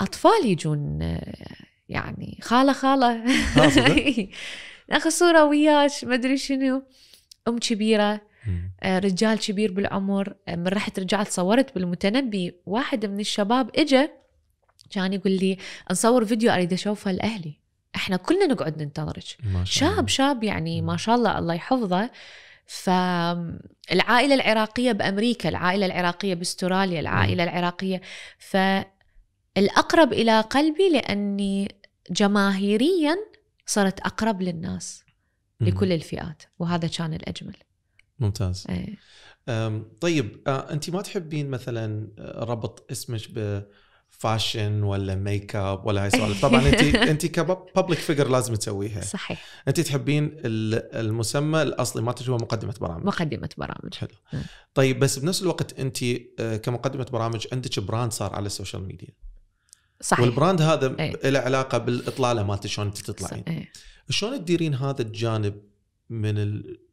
اطفال يجون آه، يعني خاله خاله ناخذ صوره وياش ما ادري شنو ام كبيره آه رجال كبير بالعمر آه، من رحت رجعت صورت بالمتنبي واحد من الشباب اجى كان يقول لي نصور فيديو اريد اشوفه لاهلي احنا كلنا نقعد ننتظرك شاب شاب يعني ما شاء الله الله يحفظه فالعائله العراقيه بامريكا العائله العراقيه باستراليا العائله م. العراقيه فالاقرب الى قلبي لاني جماهيريا صرت اقرب للناس م. لكل الفئات وهذا كان الاجمل ممتاز أي. طيب آه، انت ما تحبين مثلا آه، ربط اسمك ب فاشن ولا ميك اب ولا هاي سوالف طبعا انت انت كببليك فيجر لازم تسويها صحيح انت تحبين المسمى الاصلي ما هو مقدمه برامج مقدمه برامج حلو م. طيب بس بنفس الوقت انت آه، كمقدمه برامج عندك براند صار على السوشيال ميديا صحيح والبراند هذا ايه. له علاقه بالاطلاله مالتك شلون انت تطلعين ايه. شلون تديرين هذا الجانب من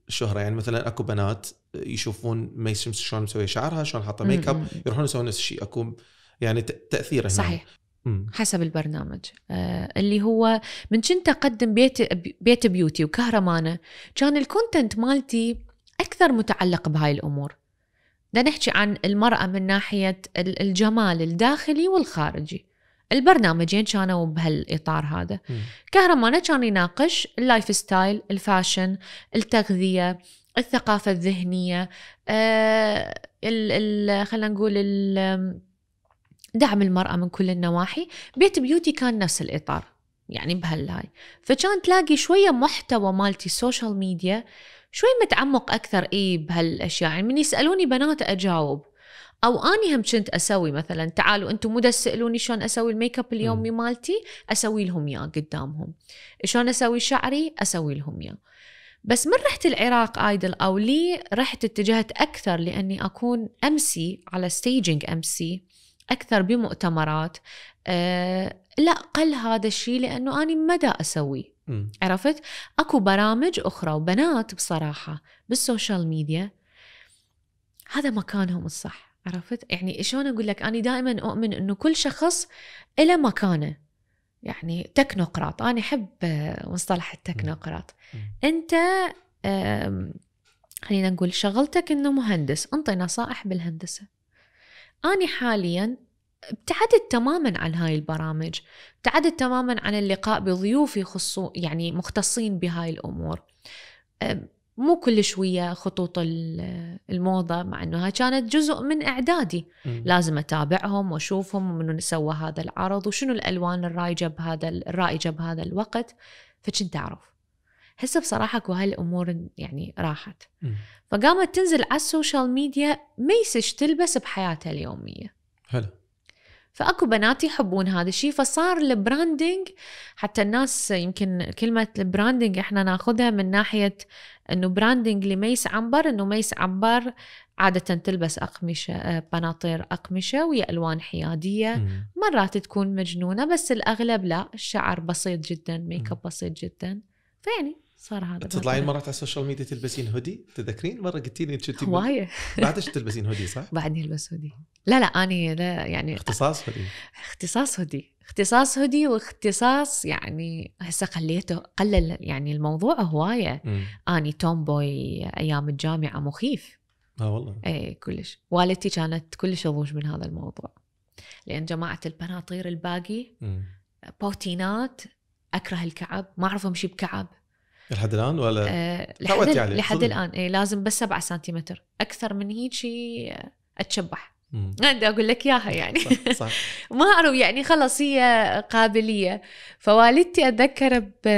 الشهره يعني مثلا اكو بنات يشوفون ميسمس شلون مسويه شعرها شلون حاطه ميك اب يروحون يسوون نفس الشيء اكو يعني تاثيره صحيح مم. حسب البرنامج آه اللي هو من كنت اقدم بيت بيت بيوتي وكهرمانه كان الكونتنت مالتي اكثر متعلق بهاي الامور بدنا نحكي عن المرأة من ناحية الجمال الداخلي والخارجي البرنامجين كانوا بهالإطار هذا كهرمانة كان يناقش اللايف ستايل الفاشن التغذية الثقافة الذهنية آه خلينا نقول دعم المرأة من كل النواحي بيت بيوتي كان نفس الإطار يعني بهاللاي فكان تلاقي شوية محتوى مالتي السوشيال ميديا شوي متعمق أكثر إي بهالأشياء يعني من يسألوني بنات أجاوب او اني هم كنت اسوي مثلا تعالوا انتم مو تسالوني شلون اسوي الميك اب اليومي مالتي اسوي لهم اياه قدامهم شلون اسوي شعري اسوي لهم اياه بس من رحت العراق ايدل او لي رحت اتجهت اكثر لاني اكون ام سي على ستيجنج ام سي اكثر بمؤتمرات أه لا قل هذا الشيء لانه انا مدى اسويه عرفت اكو برامج اخرى وبنات بصراحه بالسوشيال ميديا هذا مكانهم الصح عرفت يعني شلون اقول لك انا دائما اؤمن انه كل شخص له مكانه يعني تكنوقراط انا احب مصطلح التكنوقراط انت خلينا نقول شغلتك انه مهندس انطي نصائح بالهندسه أنا حاليا ابتعدت تماما عن هاي البرامج ابتعدت تماما عن اللقاء بضيوف يخصوا يعني مختصين بهاي الأمور مو كل شوية خطوط الموضة مع أنها كانت جزء من إعدادي لازم أتابعهم وأشوفهم ومنو سوى هذا العرض وشنو الألوان الرائجة بهذا الرائجة بهذا الوقت فكنت أعرف هسه بصراحة اكو هاي الأمور يعني راحت فقامت تنزل على السوشيال ميديا ميسج تلبس بحياتها اليومية حلو فاكو بنات يحبون هذا الشيء فصار البراندنج حتى الناس يمكن كلمه البراندنج احنا ناخذها من ناحيه انه براندنج لميس عنبر انه ميس عنبر عادة تلبس أقمشة آه، بناطير أقمشة ويا ألوان حيادية مرات تكون مجنونة بس الأغلب لا الشعر بسيط جدا ميك اب بسيط جدا فيعني صار هذا تطلعين مرات على السوشيال ميديا تلبسين هودي تذكرين مره قلتي لي انت هوايه بعدش تلبسين هودي صح؟ بعدني البس هودي لا لا اني لا يعني اختصاص هودي اختصاص هودي اختصاص هودي واختصاص يعني هسه خليته قلل يعني الموضوع هوايه م. اني بوي ايام الجامعه مخيف اه والله اي كلش والدتي كانت كلش تضوج من هذا الموضوع لان جماعه البناطير الباقي بوتينات اكره الكعب ما اعرف امشي بكعب لحد الان ولا أه لحد, يعني لحد الان إيه لازم بس 7 سنتيمتر اكثر من هيجي اتشبح انا اقول لك اياها يعني صح صح ما اعرف يعني خلص هي قابليه فوالدتي اتذكر ب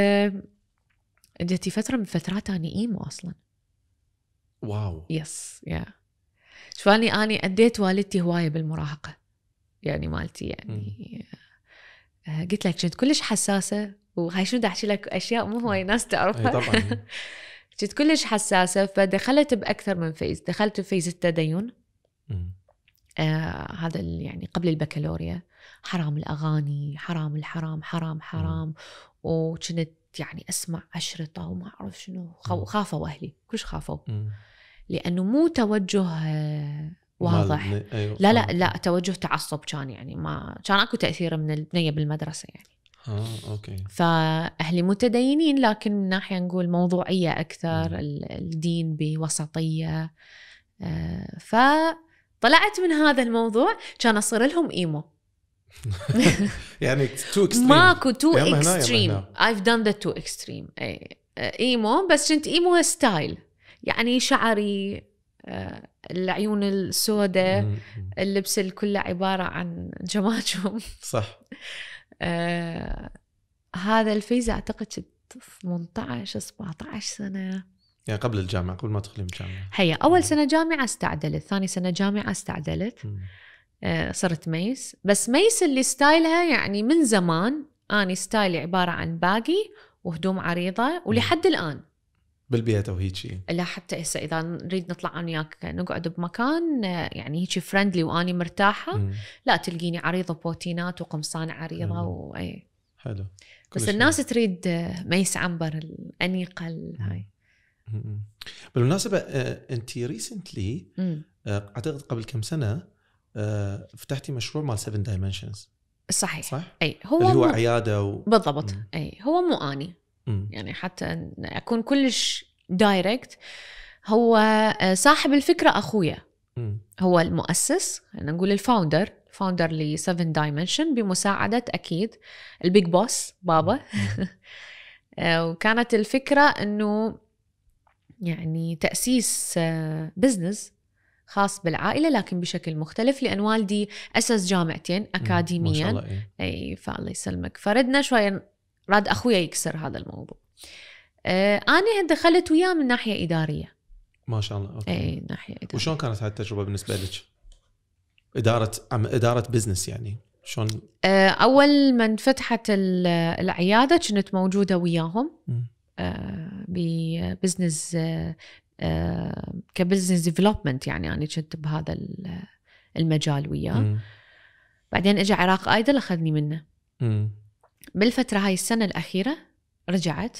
جتي فتره من فترات انا ايمو اصلا واو يس يا شوفاني اني اديت والدتي هوايه بالمراهقه يعني مالتي يعني مم. آه، قلت لك كنت كلش حساسه شو احكي لك اشياء مو هواي ناس تعرفها إيه، طبعا كنت كلش حساسه فدخلت باكثر من فيز دخلت بفيز التدين آه هذا يعني قبل البكالوريا حرام الاغاني حرام الحرام حرام حرام وكنت يعني اسمع اشرطه وما اعرف شنو خافوا اهلي كلش خافوا لانه مو توجه آه، واضح أيوة. لا لا لا توجه تعصب كان يعني ما كان اكو تاثير من البنيه بالمدرسه يعني اه اوكي فاهلي متدينين لكن من ناحيه نقول موضوعيه اكثر مم. الدين بوسطيه آه، فطلعت من هذا الموضوع كان اصير لهم ايمو يعني تو اكستريم ماكو تو اكستريم ايف دان ذا تو اكستريم ايمو بس كنت ايمو ستايل يعني شعري آه، العيون السوداء اللبس كله عباره عن جماجم صح آه هذا الفيزا اعتقد 18 17 سنه يعني قبل الجامعه قبل ما تدخلين الجامعه هي اول سنه جامعه استعدلت ثاني سنه جامعه استعدلت آه، صرت ميس بس ميس اللي ستايلها يعني من زمان اني ستايلي عباره عن باقي وهدوم عريضه ولحد الان بالبيت او هيجي إيه. لا حتى هسه اذا نريد نطلع انا وياك نقعد بمكان يعني هيك فرندلي واني مرتاحه مم. لا تلقيني عريضه بوتينات وقمصان عريضه واي حلو بس الناس تريد ميس عنبر الانيقه هاي بالمناسبه آه، انت ريسنتلي آه، اعتقد قبل كم سنه آه، فتحتي مشروع مال 7 دايمنشنز صحيح صح؟ اي هو اللي هو مو... عياده و... بالضبط مم. اي هو مو اني م. يعني حتى اكون كلش دايركت هو آه، صاحب الفكره اخويا هو المؤسس خلينا نقول الفاوندر فاوندر ل 7 دايمنشن بمساعده اكيد البيج بوس بابا آه، وكانت الفكره انه يعني تاسيس بزنس آه، خاص بالعائلة لكن بشكل مختلف لأن والدي أسس جامعتين أكاديميا ما شاء الله إيه. أي فالله يسلمك فردنا شوية راد اخويا يكسر هذا الموضوع آه، انا دخلت وياه من ناحيه اداريه ما شاء الله اوكي اي ناحيه اداريه وشلون كانت هاي التجربه بالنسبه لك؟ اداره اداره بزنس يعني شلون؟ آه، اول ما انفتحت العياده كنت موجوده وياهم ببزنس كبزنس ديفلوبمنت يعني انا كنت بهذا المجال وياه بعدين اجى عراق ايدل اخذني منه بالفترة هاي السنة الأخيرة رجعت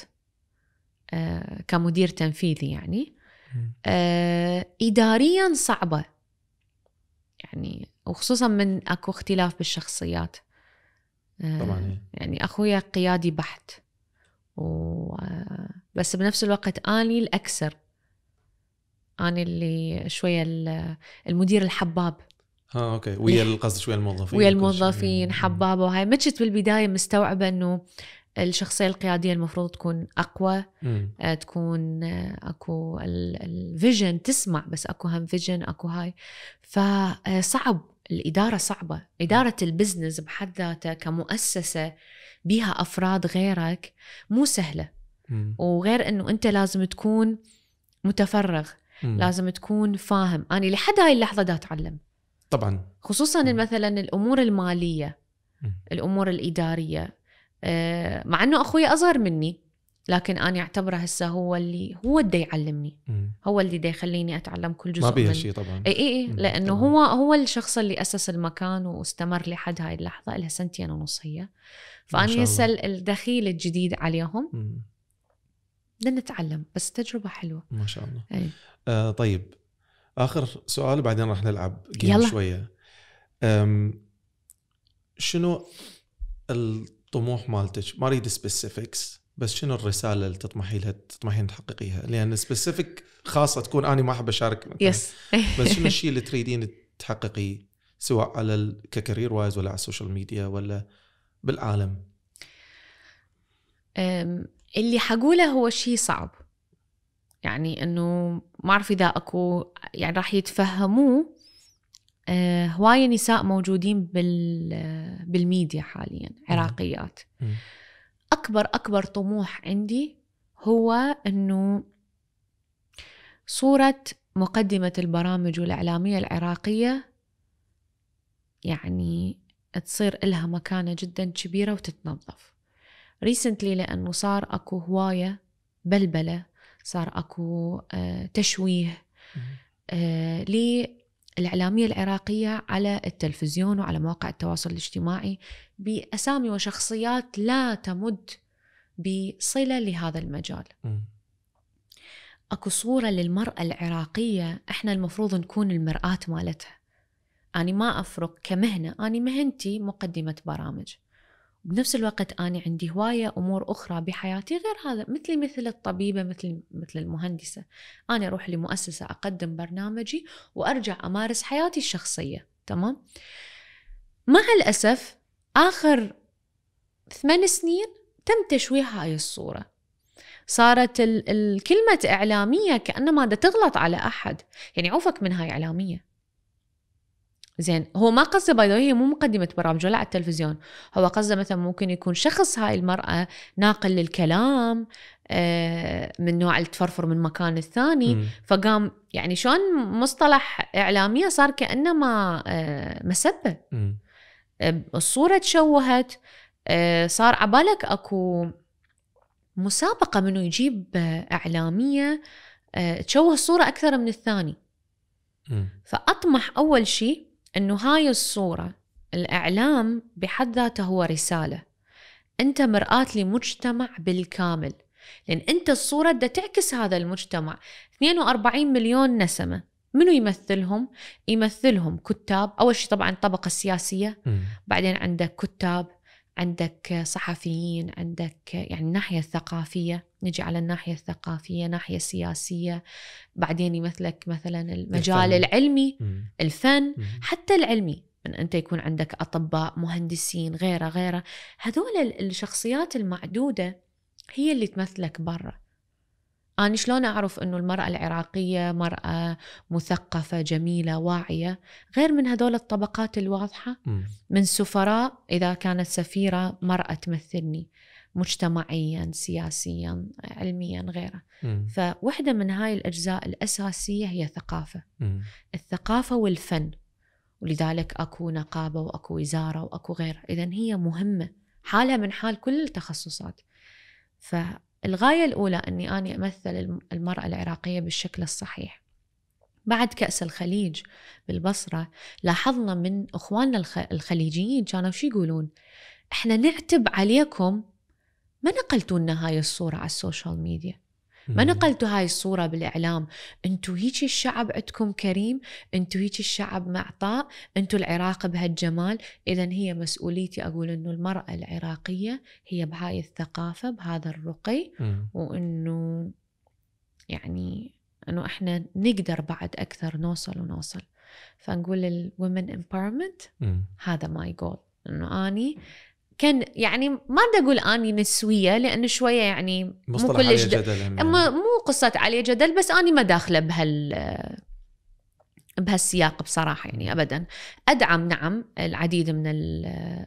آه كمدير تنفيذي يعني آه إداريا صعبة يعني وخصوصا من أكو اختلاف بالشخصيات آه طبعا إيه. يعني أخويا قيادي بحت و بس بنفس الوقت أني الأكثر أنا اللي شوية المدير الحباب اه اوكي إيه. ويا قصدك ويا الموظفين ويا الموظفين حبابه وهي ما كنت بالبدايه مستوعبه انه الشخصيه القياديه المفروض تكون اقوى مم. آه، تكون آه، اكو الفيجن تسمع بس اكو هم فيجن اكو هاي فصعب آه، الاداره صعبه اداره البزنس بحد ذاته كمؤسسه بها افراد غيرك مو سهله مم. وغير انه انت لازم تكون متفرغ مم. لازم تكون فاهم انا لحد هاي اللحظه دا اتعلم طبعا خصوصا مثلا الامور الماليه الامور الاداريه آه، مع انه اخوي اصغر مني لكن انا اعتبره هسه هو اللي هو اللي يعلمني هو اللي دي يخليني اتعلم كل جزء ما بيها شيء طبعا اي اي لانه طبعاً. هو هو الشخص اللي اسس المكان واستمر لحد هاي اللحظه لها سنتين ونص هي فانا هسه الدخيل الجديد عليهم بدنا نتعلم بس تجربه حلوه ما شاء الله أي. آه طيب اخر سؤال بعدين راح نلعب جيم يلا. شويه شنو الطموح مالتك ما اريد سبيسيفكس بس شنو الرساله اللي تطمحي لها تطمحين تحققيها لان سبيسيفيك خاصه تكون انا ما احب اشارك يس بس شنو الشيء اللي تريدين تحققيه سواء على ككارير وايز ولا على السوشيال ميديا ولا بالعالم اللي حقوله هو شيء صعب يعني انه ما اعرف اذا اكو يعني راح يتفهموه آه، هواية نساء موجودين بال آه، بالميديا حاليا عراقيات اكبر اكبر طموح عندي هو انه صورة مقدمة البرامج والإعلامية العراقية يعني تصير لها مكانة جدا كبيرة وتتنظف ريسنتلي لأنه صار أكو هواية بلبلة صار اكو آه، تشويه آه، للاعلاميه العراقيه على التلفزيون وعلى مواقع التواصل الاجتماعي باسامي وشخصيات لا تمد بصله لهذا المجال. اكو صوره للمراه العراقيه احنا المفروض نكون المراه مالتها. اني ما أفرق كمهنة اني مهنتي مقدمة برامج بنفس الوقت أنا عندي هواية أمور أخرى بحياتي غير هذا مثلي مثل الطبيبة مثل مثل المهندسة أنا أروح لمؤسسة أقدم برنامجي وأرجع أمارس حياتي الشخصية تمام مع الأسف آخر ثمان سنين تم تشويه هاي الصورة صارت الكلمة إعلامية كأنما دا تغلط على أحد يعني عوفك من هاي إعلامية زين هو ما قصده باي هي مو مقدمه برامج ولا على التلفزيون هو قصده مثلا ممكن يكون شخص هاي المراه ناقل للكلام آه، من نوع التفرفر من مكان الثاني م. فقام يعني شلون مصطلح اعلاميه صار كانما آه، مسبه آه، م. الصوره تشوهت صار عبالك اكو مسابقه منه يجيب اعلاميه تشوه الصوره اكثر من الثاني م. فاطمح اول شيء انه هاي الصوره الاعلام بحد ذاته هو رساله انت مراه لمجتمع بالكامل لان انت الصوره بدها تعكس هذا المجتمع 42 مليون نسمه منو يمثلهم؟ يمثلهم كتاب، اول شيء طبعا الطبقه السياسيه، بعدين عندك كتاب، عندك صحفيين عندك يعني الناحية الثقافية نجي على الناحية الثقافية ناحية سياسية بعدين يمثلك مثلا المجال الفن. العلمي مم. الفن مم. حتى العلمي أن أنت يكون عندك أطباء مهندسين غيره غيره هذول الشخصيات المعدودة هي اللي تمثلك برا أنا شلون أعرف أنه المرأة العراقية مرأة مثقفة جميلة واعية غير من هذول الطبقات الواضحة من سفراء إذا كانت سفيرة مرأة تمثلني مجتمعيا سياسيا علميا غيره فوحدة من هاي الأجزاء الأساسية هي ثقافة م. الثقافة والفن ولذلك أكو نقابة وأكو وزارة وأكو غيرها إذا هي مهمة حالها من حال كل التخصصات ف الغاية الأولى أني أنا أمثل المرأة العراقية بالشكل الصحيح بعد كأس الخليج بالبصرة لاحظنا من أخواننا الخليجيين كانوا شو يقولون احنا نعتب عليكم ما نقلتوا لنا هاي الصورة على السوشيال ميديا ما نقلتوا هاي الصورة بالإعلام أنتوا هيك الشعب عندكم كريم أنتوا هيك الشعب معطاء أنتوا العراق بهالجمال إذا هي مسؤوليتي أقول أنه المرأة العراقية هي بهاي الثقافة بهذا الرقي وأنه يعني أنه إحنا نقدر بعد أكثر نوصل ونوصل فنقول الومن امباورمنت هذا ماي جول انه اني كان يعني ما بدي اقول اني نسويه لانه شويه يعني مو كلش جدل مو قصه عليه جدل بس اني ما داخله بهال بهالسياق بصراحه يعني ابدا ادعم نعم العديد من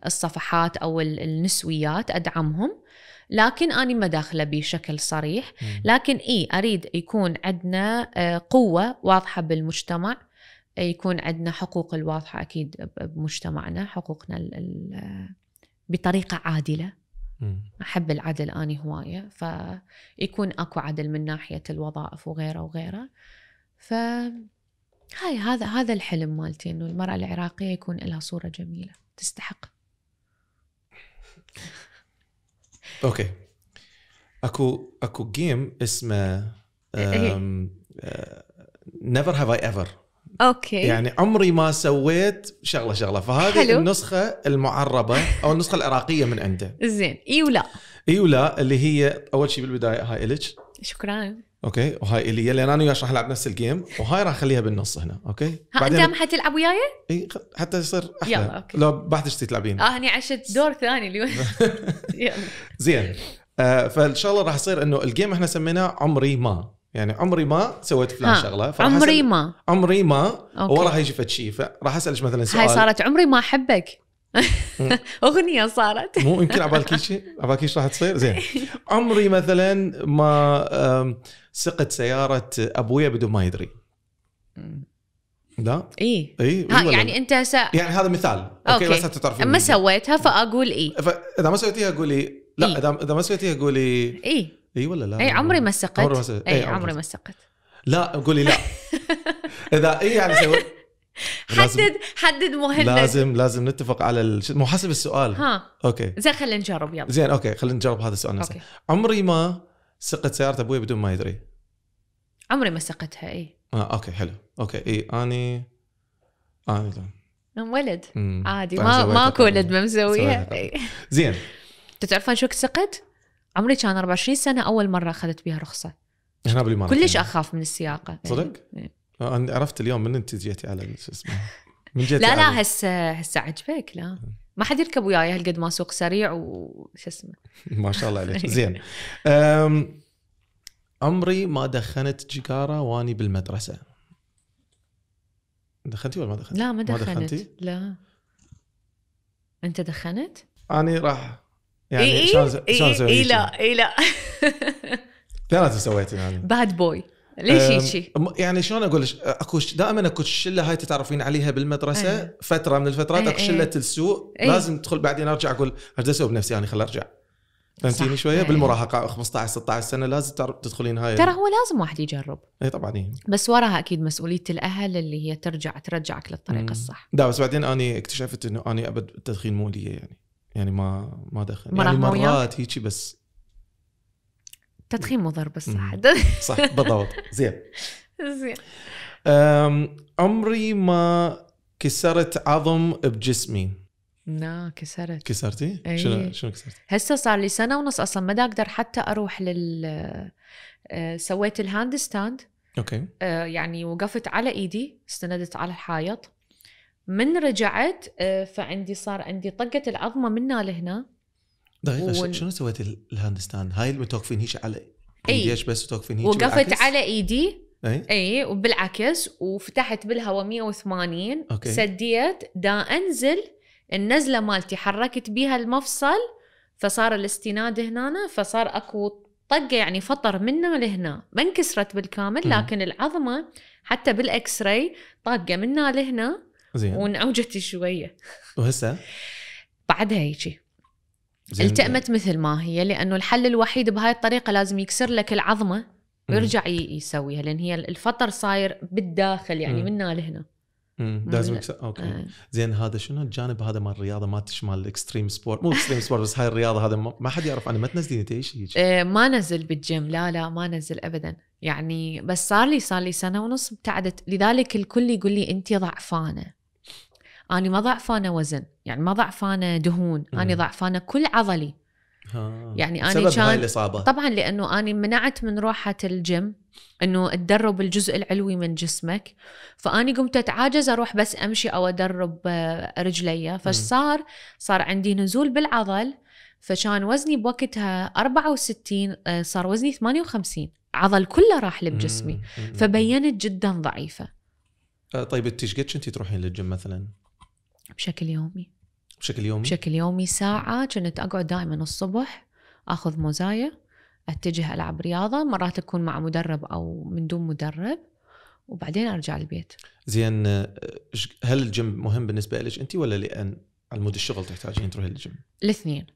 الصفحات او النسويات ادعمهم لكن اني ما داخله بشكل صريح لكن اي اريد يكون عندنا آه، قوه واضحه بالمجتمع يكون عندنا حقوق الواضحه اكيد بمجتمعنا حقوقنا بطريقه عادله احب العدل اني هوايه فيكون اكو عدل من ناحيه الوظائف وغيره وغيره ف هاي هذا هذا الحلم مالتي انه المراه العراقيه يكون لها صوره جميله تستحق اوكي اكو اكو جيم اسمه نيفر إيه، هاف إيه. آه، never have I ever اوكي يعني عمري ما سويت شغله شغله فهذه حلو. النسخه المعربه او النسخه العراقيه من عنده زين اي ولا اي ولا اللي هي اول شيء بالبدايه هاي الك شكرا اوكي وهاي الي لان انا وياك راح نلعب نفس الجيم وهاي راح اخليها بالنص هنا اوكي ها انت ما حتلعب وياي؟ اي حتى يصير احلى يلا اوكي لو بعدك تلعبين اه هني عشت دور ثاني اليوم يلا زين آه فان شاء الله راح يصير انه الجيم احنا سميناه عمري ما يعني عمري ما سويت فلان شغله عمري ما عمري ما ولا راح يجي فد شيء فراح اسالك مثلا سؤال هاي صارت عمري ما احبك اغنيه صارت مو يمكن على بالك راح تصير زين عمري مثلا ما سقت سياره ابويا بدون ما يدري لا اي اي إيه يعني انت هسه يعني هذا مثال اوكي, أوكي. بس حتى تعرفين ما سويتها فاقول اي اذا ما سويتيها قولي لا إيه. اذا إيه؟ ما سويتيها قولي اي اي ولا لا؟ اي عمري ما سقت إيه، إيه، عمري ما سقت اي عمري ما سقت لا قولي لا اذا اي يعني سويت حدد حدد مهند لازم لازم نتفق على مو حسب السؤال ها اوكي زين خلينا نجرب يلا زين اوكي خلينا نجرب هذا السؤال أوكي. عمري ما سقت سياره ابوي بدون ما يدري عمري ما سقتها اي اه اوكي حلو اوكي اي اني اني ولد عادي طيب، ما ماكو ولد ما مسويها إيه. زين تعرفين شو سقت؟ عمري كان 24 سنه اول مره اخذت بها رخصه هنا بالامارات كلش اخاف من السياقه صدق؟ إيه، إيه. انا عرفت اليوم من انت جيتي على شو اسمه من جيتي لا لا هسه هسه عجبك لا ما حد يركب وياي هالقد ما اسوق سريع وش اسمه ما شاء الله عليك زين عمري ما دخنت جيجاره واني بالمدرسه دخلتي ولا ما دخلتي؟ لا ما دخنت ما دخنتي؟ لا انت دخنت؟ اني راح يعني إيه شلون إيه، شلون سويتي؟ إيه، إيه، اي لا اي لا ثلاثة سويتي يعني باد بوي ليش هيك يعني شلون اقول لك اكو دائما اكو الشله هاي تتعرفين عليها بالمدرسه أيه. فتره من الفترات اكو شله السوق أيه. لازم تدخل بعدين ارجع اقول ايش اسوي بنفسي انا خل ارجع فهمتيني شويه أيه. بالمراهقه 15 16 سنه لازم تدخلين هاي ترى هو لازم واحد يجرب اي طبعا إيه. بس وراها اكيد مسؤوليه الاهل اللي هي ترجع ترجعك للطريق الصح لا بس بعدين اني اكتشفت انه اني ابد التدخين مو لي يعني يعني ما ما دخل يعني مرات هيك بس تدخين مضر بس صح بالضبط زين زين عمري ما كسرت عظم بجسمي لا كسرت كسرتي؟ أيه. شنو شنو كسرتي؟ هسه صار لي سنه ونص اصلا ما اقدر حتى اروح لل آه، سويت الهاند ستاند اوكي آه، يعني وقفت على ايدي استندت على الحائط من رجعت آه، فعندي صار عندي طقه العظمه منها لهنا دقيقه وال... شنو سويت الهاند ستاند هاي اللي توقفين هيك على ايديش بس توقفين هيك وقفت بالعكس. على ايدي اي اي وبالعكس وفتحت بالهواء 180 أوكي. سديت دا انزل النزله مالتي حركت بيها المفصل فصار الاستناد هنا فصار اكو طقه يعني فطر منا لهنا ما انكسرت بالكامل لكن العظمه حتى بالاكس راي طاقه منا لهنا زين وانأوجتي شويه وهسه؟ بعدها هيجي التأمت مثل ما هي لأنه الحل الوحيد بهاي الطريقة لازم يكسر لك العظمة ويرجع يسويها لأن هي الفطر صاير بالداخل يعني منا لهنا لازم اوكي آه. زين هذا شنو الجانب هذا مال الرياضه ما تشمل الاكستريم سبورت مو اكستريم سبورت بس هاي الرياضه هذا ما حد يعرف عنها ما تنزلين انت ايش هيك آه، ما نزل بالجيم لا لا ما نزل ابدا يعني بس صار لي صار لي سنه ونص ابتعدت لذلك الكل يقول لي انت ضعفانه أنا ما ضعفانة وزن يعني ما ضعفانة دهون أنا ضعفانة كل عضلي ها. يعني انا كان هاي الاصابه طبعا لانه انا منعت من روحه الجيم انه تدرب الجزء العلوي من جسمك فاني قمت اتعاجز اروح بس امشي او ادرب آه، رجلي فصار صار عندي نزول بالعضل فكان وزني بوقتها 64 آه، صار وزني 58 عضل كله راح لبجسمي فبينت جدا ضعيفه آه، طيب انت ايش قد كنتي تروحين للجيم مثلا؟ بشكل يومي بشكل يومي بشكل يومي ساعة كنت أقعد دائما الصبح أخذ موزاية أتجه ألعب رياضة مرات أكون مع مدرب أو من دون مدرب وبعدين أرجع البيت زين هل الجيم مهم بالنسبة لك أنت ولا لأن على مود الشغل تحتاجين تروحي الجيم؟ الاثنين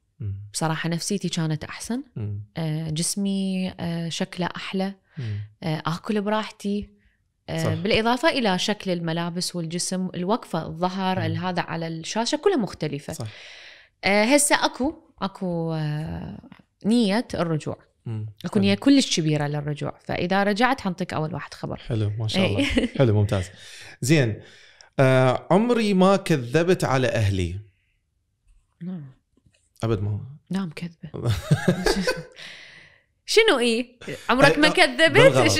بصراحة نفسيتي كانت أحسن مم. آه، جسمي آه، شكله أحلى مم. آه، أكل براحتي صح. آه، بالإضافة إلى شكل الملابس والجسم الوقفة الظهر هذا على الشاشة كلها مختلفة صح. آه، هسه أكو أكو آه، نية الرجوع أكو نية كلش كبيره للرجوع فاذا رجعت حنطيك اول واحد خبر حلو ما شاء الله إيه. حلو ممتاز زين آه عمري ما كذبت على اهلي نعم ابد ما نعم كذبه شنو ايه؟ عمرك ما كذبت؟ بالغلط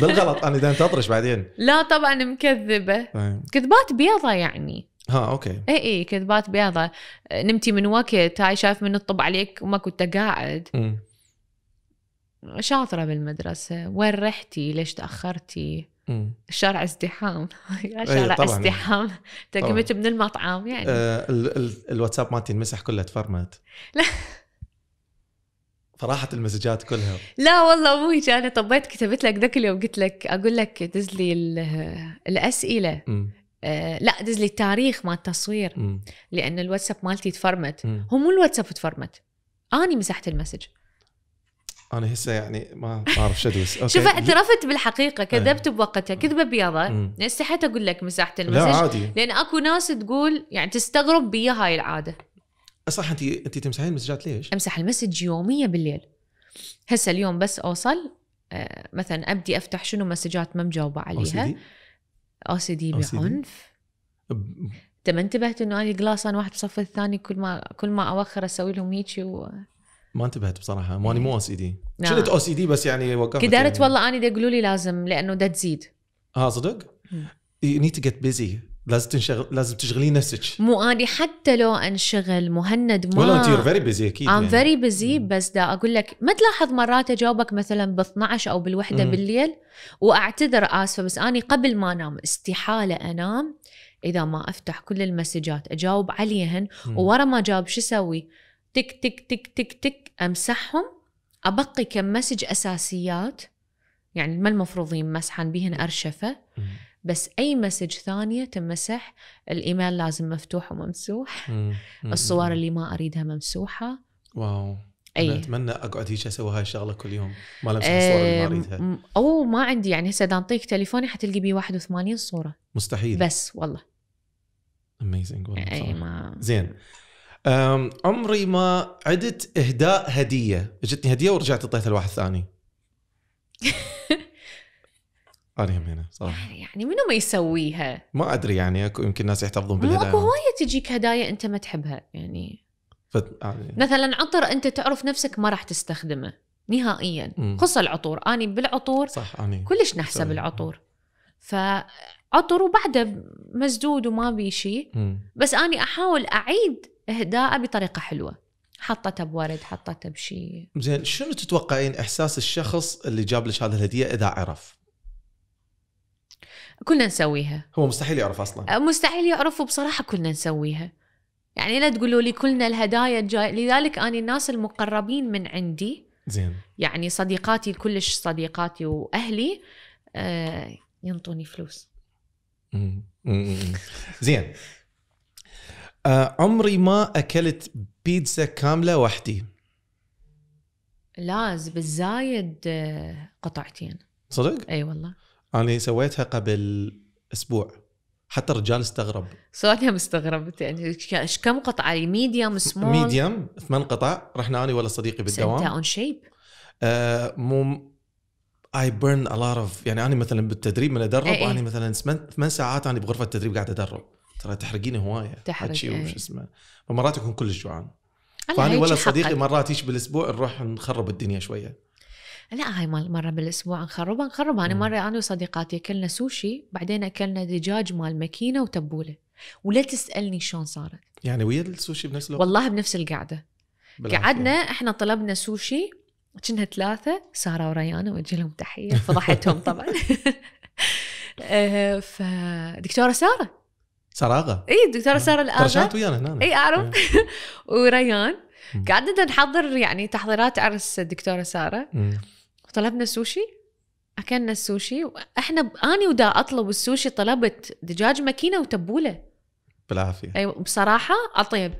بالغلط انا اذا تطرش بعدين لا طبعا مكذبه طيب. كذبات بيضة يعني ها اوكي اي اي كذبات بيضة نمتي من وقت هاي شايف من الطب عليك وما كنت قاعد شاطرة بالمدرسة وين رحتي ليش تأخرتي شارع الشارع ازدحام شارع ازدحام انت قمت من المطعم يعني آه ال ال الواتساب مالتي انمسح كله تفرمت فراحت المسجات كلها لا والله مو هيك انا طبيت كتبت لك ذاك اليوم قلت لك اقول لك دز لي الاسئله م. آه لا دز لي التاريخ مال التصوير م. لان الواتساب مالتي تفرمت هو مو الواتساب تفرمت اني مسحت المسج انا هسه يعني ما اعرف شو ادوس شوف اعترفت بالحقيقه إيه. كذبت بوقتها كذبه بيضاء استحيت اقول لك مسحت المسج لا عادي لان اكو ناس تقول يعني تستغرب بيا هاي العاده صح انت انت تمسحين المسجات ليش؟ امسح المسج يوميا بالليل هسه اليوم بس اوصل آه، مثلا ابدي افتح شنو مسجات ما مجاوبه عليها او سي دي بعنف انت ما انتبهت انه انا قلاص انا واحد بصف الثاني كل ما كل ما اوخر اسوي لهم هيجي و... ما انتبهت بصراحه ماني مو او سي دي شلت او سي دي بس يعني وقفت قدرت يعني. والله انا يقولوا لي لازم لانه ده تزيد اه صدق؟ يو نيد تو جيت بيزي لازم تنشغل لازم تشغلي نفسك مو اني حتى لو انشغل مهند مو والله انت يور فيري بيزي اكيد ام فيري بيزي بس دا اقول لك ما تلاحظ مرات اجاوبك مثلا ب 12 او بالوحده مم. بالليل واعتذر اسفه بس اني قبل ما انام استحاله انام اذا ما افتح كل المسجات اجاوب عليهن وورا ما جاوب شو اسوي؟ تك تك تك تك تك امسحهم ابقي كم مسج اساسيات يعني ما المفروض يمسحن بهن ارشفه مم. بس اي مسج ثانيه تمسح الايميل لازم مفتوح وممسوح مم. الصور اللي ما اريدها ممسوحه واو أي. انا اتمنى اقعد هيك اسوي هاي الشغله كل يوم ما لمسح الصور اللي ما اريدها او ما عندي يعني هسه اذا انطيك تليفوني حتلقي بيه 81 صوره مستحيل بس والله اميزنج والله أي ما... زين عمري ما عدت اهداء هديه اجتني هديه ورجعت اعطيتها لواحد ثاني انا هم هنا صراحه آه، يعني منو ما يسويها؟ ما ادري يعني اكو يمكن ناس يحتفظون بالهدايا اكو هوايه تجيك هدايا انت ما تحبها يعني فت... يعني. مثلا عطر انت تعرف نفسك ما راح تستخدمه نهائيا خص خصوصا العطور اني بالعطور صح اني كلش نحسه العطور فعطر وبعده مسدود وما بي شيء بس اني احاول اعيد اهدائه بطريقه حلوه حطته بورد حطته بشيء زين شنو تتوقعين احساس الشخص اللي جاب لك هذه الهديه اذا عرف كلنا نسويها هو مستحيل يعرف اصلا أه، مستحيل يعرف وبصراحه كلنا نسويها يعني لا تقولوا لي كلنا الهدايا جاي لذلك انا الناس المقربين من عندي زين يعني صديقاتي كلش صديقاتي واهلي آه ينطوني فلوس زين آه عمري ما اكلت بيتزا كامله وحدي لا بالزايد أه، قطعتين صدق؟ اي أيوة والله انا سويتها قبل اسبوع حتى الرجال استغرب سونيا استغربت يعني ايش كم قطعه ميديوم سمول ميديوم ثمان قطع رحنا انا ولا صديقي بالدوام انت اون شيب آه مو اي بيرن ا لوت اوف يعني انا مثلا بالتدريب من ادرب إيه، إيه. واني مثلا ثمان ساعات انا بغرفه التدريب قاعد ادرب ترى تحرقيني هوايه تحرق وش إيه. اسمه فمرات اكون كلش جوعان فاني ولا صديقي مرات هيك بالاسبوع نروح نخرب الدنيا شويه لا هاي مال مره بالاسبوع نخربها نخربها انا مره انا وصديقاتي اكلنا سوشي بعدين اكلنا دجاج مال ماكينه وتبوله ولا تسالني شلون صارت يعني ويا السوشي بنفس الوقت والله بنفس القعده قعدنا احنا طلبنا سوشي كنا ثلاثه ساره وريان واجي لهم تحيه فضحتهم طبعا آه، فدكتوره ساره سراغه اي دكتوره ساره الاغا ترشحت ويانا هنا اي اعرف إيه. وريان قعدنا نحضر يعني تحضيرات عرس الدكتوره ساره طلبنا سوشي اكلنا السوشي واحنا اني ودا اطلب السوشي طلبت دجاج ماكينه وتبوله بالعافيه ايوه بصراحه اطيب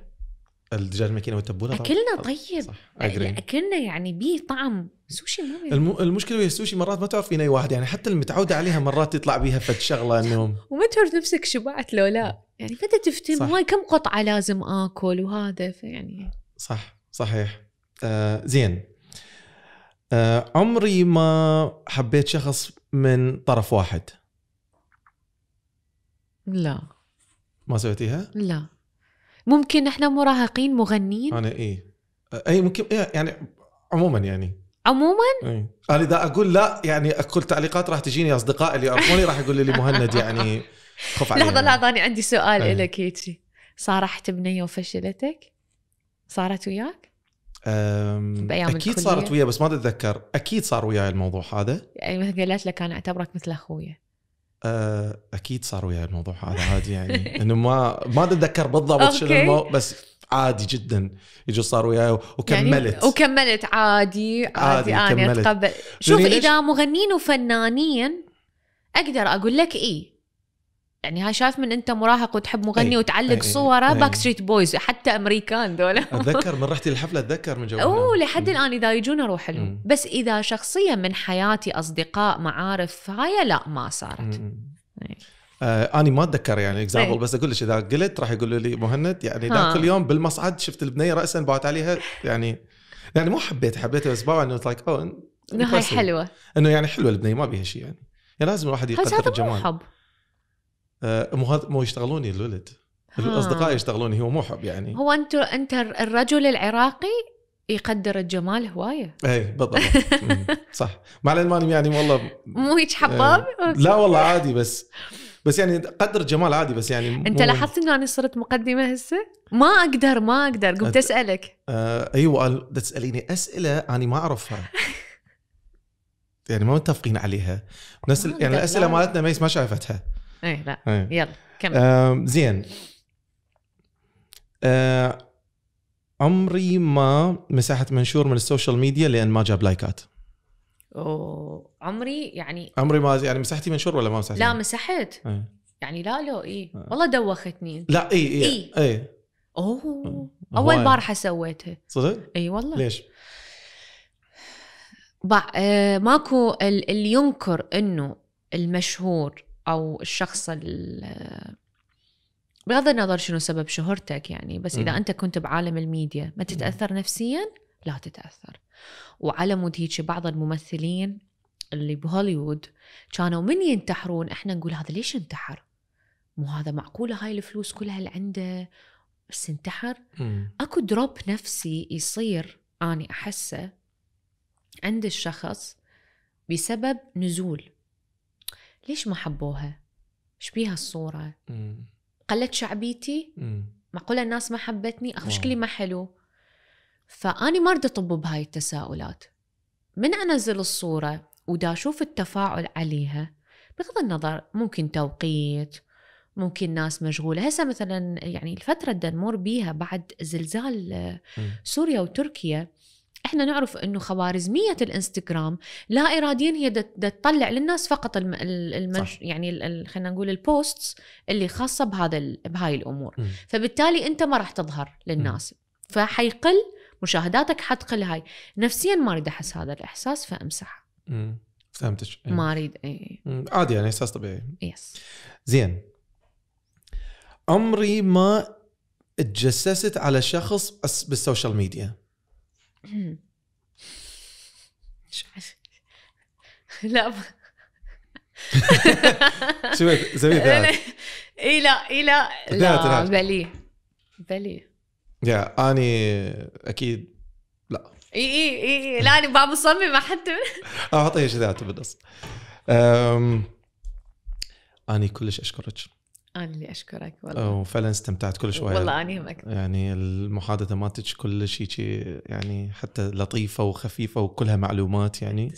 الدجاج ماكينه والتبوله اكلنا طيب صح. يعني اكلنا يعني بيه طعم سوشي مو الم... المشكله ويا السوشي مرات ما تعرفين اي واحد يعني حتى المتعوده عليها مرات يطلع بيها فد شغله انه وما تعرف نفسك شبعت لو لا يعني فانت تفتهم هاي كم قطعه لازم اكل وهذا فيعني صح صحيح آه زين آه عمري ما حبيت شخص من طرف واحد لا ما سويتيها؟ لا ممكن احنا مراهقين مغنين انا ايه اي ممكن إيه يعني عموما يعني عموما إيه. انا اذا اقول لا يعني اقول تعليقات راح تجيني اصدقائي اللي يعرفوني راح يقولوا لي مهند يعني خف علي لحظه لحظه انا عندي سؤال إيه. لك هيجي صارحت بنيه وفشلتك؟ صارت وياك؟ اكيد صارت وياه بس ما تتذكر اكيد صار وياي الموضوع هذا يعني مثل قالت لك انا اعتبرك مثل اخويا أه، اكيد صار وياي الموضوع هذا عادي يعني انه ما ما اتذكر بالضبط شنو المو... بس عادي جدا يجوا صار وياي يعني وكملت يعني وكملت عادي عادي, عادي انا اتقبل شوف اذا مغنين وفنانين اقدر اقول لك ايه يعني هاي شايف من انت مراهق وتحب مغني أي. وتعلق أي. إيه، صوره باك ستريت بويز حتى امريكان دول اتذكر من رحتي الحفله اتذكر من جو اوه لحد الان اذا يجون اروح لهم بس اذا شخصيا من حياتي اصدقاء معارف هاي لا ما صارت إيه. آه اني ما اتذكر يعني اكزامبل إيه. بس اقول لك اذا قلت راح يقولوا لي مهند يعني ذاك اليوم بالمصعد شفت البنيه راسا بعت عليها يعني يعني مو حبيت حبيتها بس بابا oh، انه لايك اوه هاي حلوه انه يعني حلوه البنيه ما بيها شيء يعني, يعني لازم الواحد يقدر الجمال هذا حب آه، مو هذا مو يشتغلوني الولد الاصدقاء يشتغلوني هو مو حب يعني هو انت انت الرجل العراقي يقدر الجمال هوايه اي بالضبط صح مع العلم يعني والله مو هيك آه، حباب لا والله عادي بس بس يعني قدر الجمال عادي بس يعني انت لاحظت انه انا صرت مقدمه هسه؟ ما اقدر ما اقدر قمت اسالك آه ايوه تساليني اسئله انا ما اعرفها يعني ما متفقين عليها نفس يعني الاسئله مالتنا ما شايفتها ايه لا أيه. يلا كمل آه زين آه عمري ما مسحت منشور من السوشيال ميديا لان ما جاب لايكات اوه عمري يعني عمري ما يعني مسحتي منشور ولا ما مسحتي لا مسحت أيه. يعني لا لا اي آه. والله دوختني لا اي اي اي إيه. اوه اوه اول بارحه سويتها صدق؟ اي والله ليش؟ بع... آه، ماكو اللي ينكر انه المشهور او الشخص بغض النظر شنو سبب شهرتك يعني بس اذا انت كنت بعالم الميديا ما تتاثر نفسيا لا تتاثر وعلى مود هيك بعض الممثلين اللي بهوليوود كانوا من ينتحرون احنا نقول هذا ليش انتحر مو هذا معقوله هاي الفلوس كلها اللي عنده بس انتحر اكو دروب نفسي يصير اني احسه عند الشخص بسبب نزول ليش ما حبوها؟ ايش بيها الصورة؟ مم. قلت شعبيتي؟ معقولة الناس ما حبتني؟ أخ شكلي ما حلو؟ فأني ما أرد أطب بهاي التساؤلات من أنزل الصورة ودا أشوف التفاعل عليها بغض النظر ممكن توقيت ممكن ناس مشغولة هسه مثلا يعني الفترة اللي نمر بيها بعد زلزال آه، سوريا وتركيا احنا نعرف انه خوارزميه الانستغرام لا اراديا هي تطلع للناس فقط المنش يعني خلينا نقول البوستس اللي خاصه بهذا بهاي الامور م. فبالتالي انت ما راح تظهر للناس م. فحيقل مشاهداتك حتقل هاي نفسيا ما اريد احس هذا الاحساس فامسح فهمتك إيه. ما اريد اي عادي يعني احساس طبيعي يس زين عمري ما تجسست على شخص بالسوشيال ميديا مش عارف لا سويت سويت اي لا اي لا لا بلي بلي يا اني اكيد لا اي اي اي إيه. لا انا ما بصمم ما حد اه اعطيها شذاته بالنص اني كلش اشكرك أنا اللي أشكرك والله وفعلا استمتعت كل شوية والله أنا أكثر يعني المحادثة مالتك كلش شي يعني حتى لطيفة وخفيفة وكلها معلومات يعني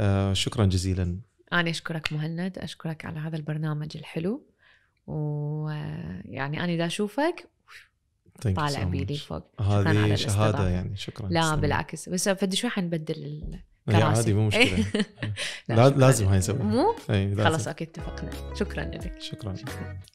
آه شكرا جزيلا أنا أشكرك مهند أشكرك على هذا البرنامج الحلو ويعني آه، أنا إذا أشوفك طالع بيدي فوق شكرا على الاستضافة. يعني شكرا لا سلام. بالعكس بس فد شوي حنبدل الكراسي عادي مو مشكله لا لازم هاي نسوي مو؟ إيه، خلاص اوكي اتفقنا شكرا لك شكرا, شكرا.